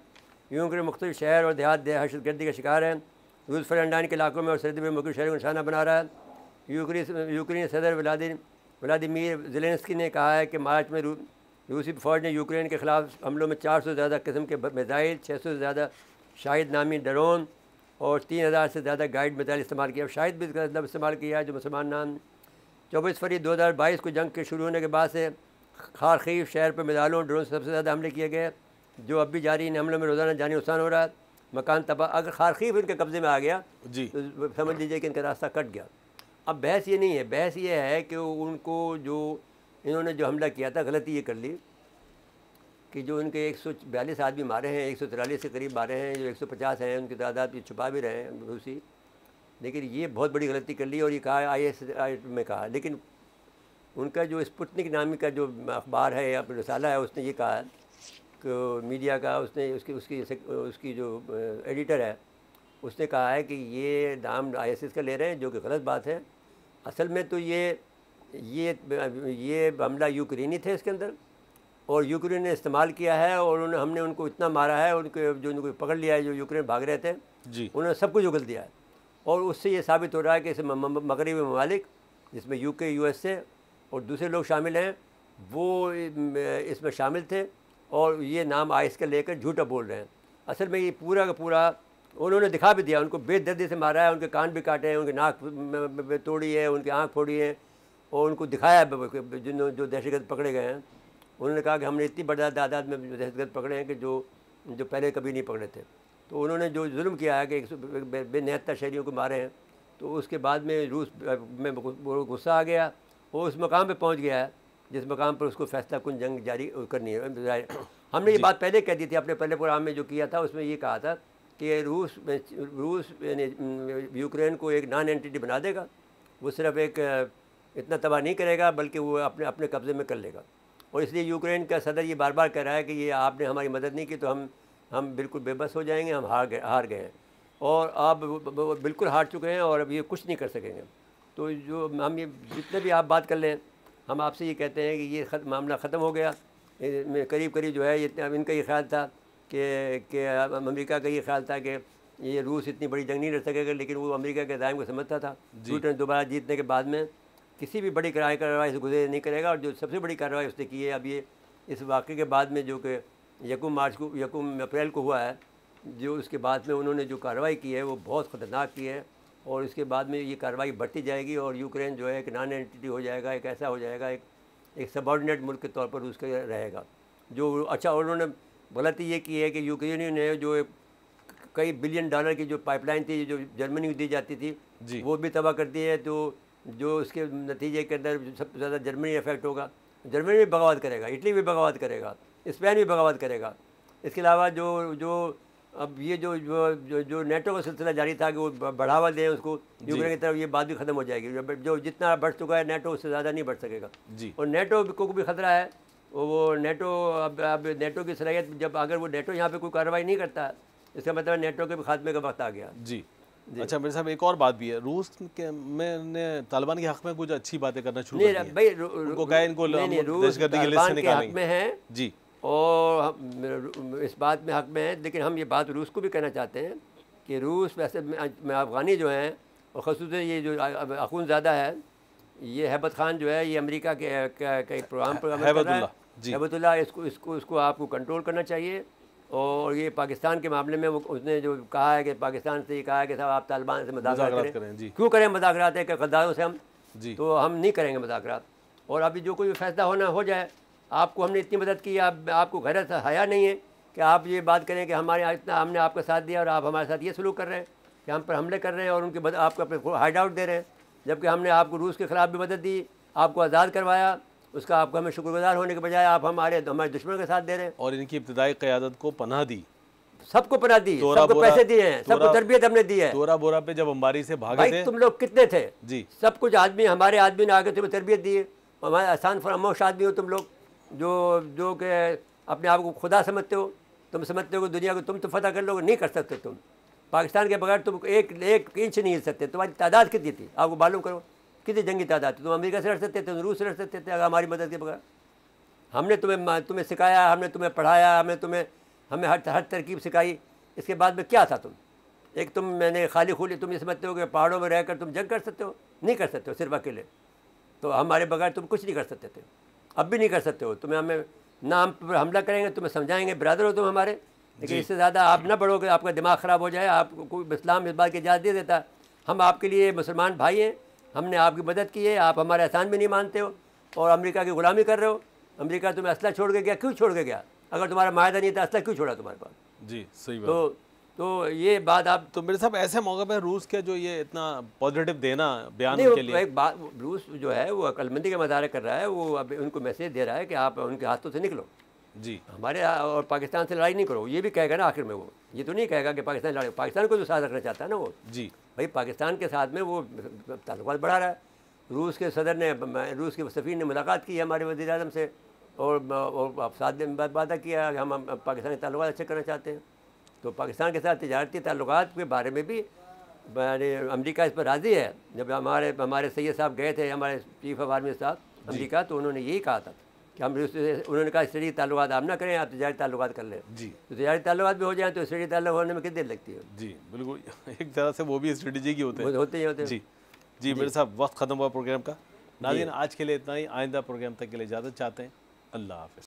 यूक्रेन मुख्त शहर और देहात दहशतगर्दी का शिकार है रूस फ्रंटलाइन के इलाकों में और सर्दी में मुख्य शहरों को निशाना बना रहा है यूक्रेन यूक्रेन सदर व्लादिमिर व्लादिमीर जेलेंस्की ने कहा है कि मार्च में रू, रूसी फौज ने यूक्रेन के ख़िलाफ़ हमलों में 400 से ज़्यादा किस्म के मिज़ाइल 600 से ज़्यादा शाहिद नामी ड्रोन और 3000 से ज़्यादा गाइड मिज़ाइल इस्तेमाल किया शाहिद भी इसका मतलब इस्तेमाल किया है जो मुसलमान नाम चौबीस फरवरी बाईस को जंग के शुरू होने के बाद से खारखीफ शहर पर मिज़ाइलों ड्रोन से सबसे ज़्यादा हमले किए गए जो अब भी जारी इन हमलों में रोज़ाना जानी नुकसान हो रहा है मकान तबाह अगर खारखीफ इनके कब्ज़े में आ गया जी तो समझ लीजिए कि इनका रास्ता कट गया अब बहस ये नहीं है बहस ये है कि उनको जो इन्होंने जो हमला किया था गलती ये कर ली कि जो इनके एक सौ बयालीस आदमी मारे हैं एक सौ तिरालीस के करीब मारे हैं जो एक सौ पचास हैं उनकी तादाद भी छुपा भी रहे हैं रूसी लेकिन ये बहुत बड़ी गलती कर ली और ये कहा आई एस आई में कहा लेकिन उनका जो स्पुतनिक नामी का जो अखबार है या रसाला है उसने ये कहा कि मीडिया का उसने उसकी उसकी उसकी जो एडिटर है उसने कहा है कि ये नाम आई का ले रहे हैं जो कि गलत बात है असल में तो ये ये ये हमला यूक्रेनी थे इसके अंदर और यूक्रेन ने इस्तेमाल किया है और उन्होंने हमने उनको इतना मारा है उनके जो उनको पकड़ लिया है जो यूक्रेन भाग रहे थे जी उन्होंने सब कुछ उगल दिया है और उससे ये साबित हो रहा है कि इस मगरबी ममालिक जिसमें यू के यू एस ए और दूसरे लोग शामिल हैं वो इसमें शामिल थे और ये नाम आइस का लेकर झूठा बोल रहे हैं असल में ये पूरा का पूरा उन्होंने दिखा भी दिया उनको बेदर्दी से मारा है उनके कान भी काटे हैं उनकी नाक तोड़ी है उनकी आँख फोड़ी है और उनको दिखाया जिन जो दहशतगर्द पकड़े गए हैं उन्होंने कहा कि हमने इतनी बड़ा तादाद में दहशतगर्द पकड़े हैं कि जो जो पहले कभी नहीं पकड़े थे तो उन्होंने जो जुल्म किया है कि एक सौ शहरीों को मारे हैं तो उसके बाद में रूस में गुस्सा आ गया वो उस मकाम पर पहुँच गया है जिस मकाम पर उसको फैसला कुन जंग जारी करनी है हमने ये बात पहले कह दी थी अपने पहले प्रोग्राम में जो किया था उसमें ये कहा था कि रूस रूस यूक्रेन को एक नॉन एंटिटी बना देगा वो सिर्फ एक इतना तबाह नहीं करेगा बल्कि वो अपने अपने कब्ज़े में कर लेगा और इसलिए यूक्रेन का सदर ये बार बार कह रहा है कि ये आपने हमारी मदद नहीं की तो हम हम बिल्कुल बेबस हो जाएंगे हम हार गए हार गए हैं और आप बिल्कुल हार चुके हैं और अब ये कुछ नहीं कर सकेंगे तो जो हम ये जितने भी आप बात कर लें हम आपसे ये कहते हैं कि ये खत, मामला ख़त्म हो गया करीब करीब जो है ये इनका ये ख्याल था कि कि अमेरिका का ये ख्याल था कि ये रूस इतनी बड़ी जंग नहीं लड़ सकेगा लेकिन वो अमेरिका के दायम को समझता था ब्रिटेन दोबारा जीतने के बाद में किसी भी बड़ी कार्रवाई से गुजर नहीं करेगा और जो सबसे बड़ी कार्रवाई उसने की है अब ये इस वाक़े के बाद में जो कि यकुम मार्च को यकुम अप्रैल को हुआ है जो उसके बाद में उन्होंने जो कार्रवाई की है वो बहुत ख़तरनाक की है और इसके बाद में ये कार्रवाई बढ़ती जाएगी और यूक्रेन जो है एक नॉन एंटिटी हो जाएगा एक ऐसा हो जाएगा एक एक सबॉर्डिनेट मुल्क के तौर पर उसके रहेगा जो अच्छा उन्होंने गलती ये की है कि यूक्रेन ने जो कई बिलियन डॉलर की जो पाइपलाइन थी जो जर्मनी को दी जाती थी वो भी तबाह कर दी है तो जो उसके नतीजे के अंदर सबसे ज़्यादा जर्मनी इफेक्ट होगा जर्मनी भी बगावत करेगा इटली भी बगावत करेगा स्पेन भी बगावत करेगा इसके अलावा जो जो अब ये जो जो जो, जो नेटो का सिलसिला जारी था कि वो बढ़ावा दें उसको यूक्रेन की तरफ ये बात भी ख़त्म हो जाएगी जो जितना बढ़ चुका है नेटो उससे ज़्यादा नहीं बढ़ सकेगा जी और नेटो को भी खतरा है वो नेटो अब अब नेटो की सलाहियत जब अगर वो नेटो यहाँ पे कोई कार्रवाई नहीं करता इसका मतलब नेटो के भी खात्मे का वक्त आ गया जी जी। अच्छा मेरे साहब एक और बात भी है रूस के में ने तालिबान के हक में कुछ अच्छी बातें करना शुरू कर भाई उनको कहा इनको रूस तालिबान के हक में है जी और इस बात में हक में है लेकिन हम ये बात रूस को भी कहना चाहते हैं कि रूस वैसे में अफ़गानी जो हैं और खसूस ये जो अखून ज़्यादा है ये हैबत खान जो है ये अमेरिका के, कई प्रोग्राम प्रोग्राम है रहमतुल्ला इसको इसको इसको आपको कंट्रोल करना चाहिए और ये पाकिस्तान के मामले में वो उसने जो कहा है कि पाकिस्तान से ये कहा है कि साहब आप तालिबान से मजाक करें, करें क्यों करें मजाक है कि गद्दारों से हम जी तो हम नहीं करेंगे मजाक और अभी जो कोई फैसला होना हो जाए आपको हमने इतनी मदद की आप आपको से हया नहीं है कि आप ये बात करें कि हमारे इतना हमने आपका साथ दिया और आप हमारे साथ ये सलूक कर रहे हैं कि हम पर हमले कर रहे हैं और उनके आपको अपने हाइड आउट दे रहे हैं जबकि हमने आपको रूस के ख़िलाफ़ भी मदद दी आपको आज़ाद करवाया उसका आपका हमें शुक्रगुजार होने के बजाय आप हमारे हमारे दुश्मन के साथ दे रहे हैं और इनकी इब्तदाई क़्यादत को पनाह दी सबको पना दी सबको पैसे दिए हैं सबको तरबियत हमने दी है तोरा बोरा पे जब अंबारी से भागे थे तुम लोग कितने थे जी सब कुछ आदमी हमारे आदमी ने आगे तुम्हें तरबियत दी है हमारे आसान फरामोश आदमी हो तुम लोग जो जो के अपने आप को खुदा समझते हो तुम समझते हो दुनिया को तुम तो फतह कर लोग नहीं कर सकते तुम पाकिस्तान के बगैर तुम एक एक इंच नहीं हिल सकते तुम्हारी तादाद कितनी थी आपको मालूम करो कितनी जंगी तादाद थी तुम अमेरिका से लड़ सकते थे तुम रूस से लड़ सकते थे अगर हमारी मदद के बगैर हमने तुम्हें तुम्हें सिखाया हमने तुम्हें पढ़ाया हमने तुम्हें हमें हर हर तरकीब सिखाई इसके बाद में क्या था तुम एक तुम मैंने खाली खोली तुम ये समझते हो कि पहाड़ों में रहकर तुम जंग कर सकते हो नहीं कर सकते हो सिर्फ अकेले तो हमारे बगैर तुम कुछ नहीं कर सकते थे अब भी नहीं कर सकते हो तुम्हें हमें ना हम पर हमला करेंगे तुम्हें समझाएंगे ब्रदर हो तुम हमारे लेकिन इससे ज़्यादा आप ना बढ़ोगे आपका दिमाग ख़राब हो जाए आपको कोई इस्लाम इस बात की इजाज़त दे देता हम आपके लिए मुसलमान भाई हैं हमने आपकी मदद की है आप हमारे एहसान भी नहीं मानते हो और अमेरिका की गुलामी कर रहे हो अमेरिका तुम्हें असला छोड़ के गया क्यों छोड़ के गया अगर तुम्हारा मायदा नहीं था असला क्यों छोड़ा तुम्हारे पास जी सही तो, बात तो तो ये बात आप तो मेरे साहब ऐसे मौके पर रूस के जो ये इतना पॉजिटिव देना बयान के लिए एक बात रूस जो है वो अकलमंदी का मजारे कर रहा है वो अब उनको मैसेज दे रहा है कि आप उनके हाथों से निकलो जी हमारे और पाकिस्तान से लड़ाई नहीं करो ये भी कहेगा ना आखिर में वो ये तो नहीं कहेगा कि पाकिस्तान लड़ाई पाकिस्तान को जो साथ रखना चाहता है ना वो जी भाई पाकिस्तान के साथ में वो ताल्लुक़ बढ़ा रहा है रूस के सदर ने रूस के सफ़ीर ने मुलाकात की हमारे वजी अजम से और, और साथ में वादा किया कि हम पाकिस्तान के ताल्लुक अच्छे करना चाहते हैं तो पाकिस्तान के साथ तजारती ताल्लुक के बारे में भी अमरीका इस पर राज़ी है जब हमारे हमारे सैद साहब गए थे हमारे चीफ ऑफ आर्मी साहब अमरीका तो उन्होंने यही कहा था कि हम उन्होंने कहा शरीर ताल्लुकात आप ना करें आप तजारी ताल्लुकात कर लें जी तो तजारी ताल्लुकात भी हो जाए तो शरीर ताल्लुक होने में कितनी देर लगती है जी बिल्कुल *laughs* एक तरह से वो भी स्ट्रेटेजी की होते हैं होते ही होते जी जी मेरे साहब वक्त ख़त्म हुआ प्रोग्राम का नाजिन आज के लिए इतना ही आइंदा प्रोग्राम तक के लिए इजाज़त चाहते हैं अल्लाह हाफ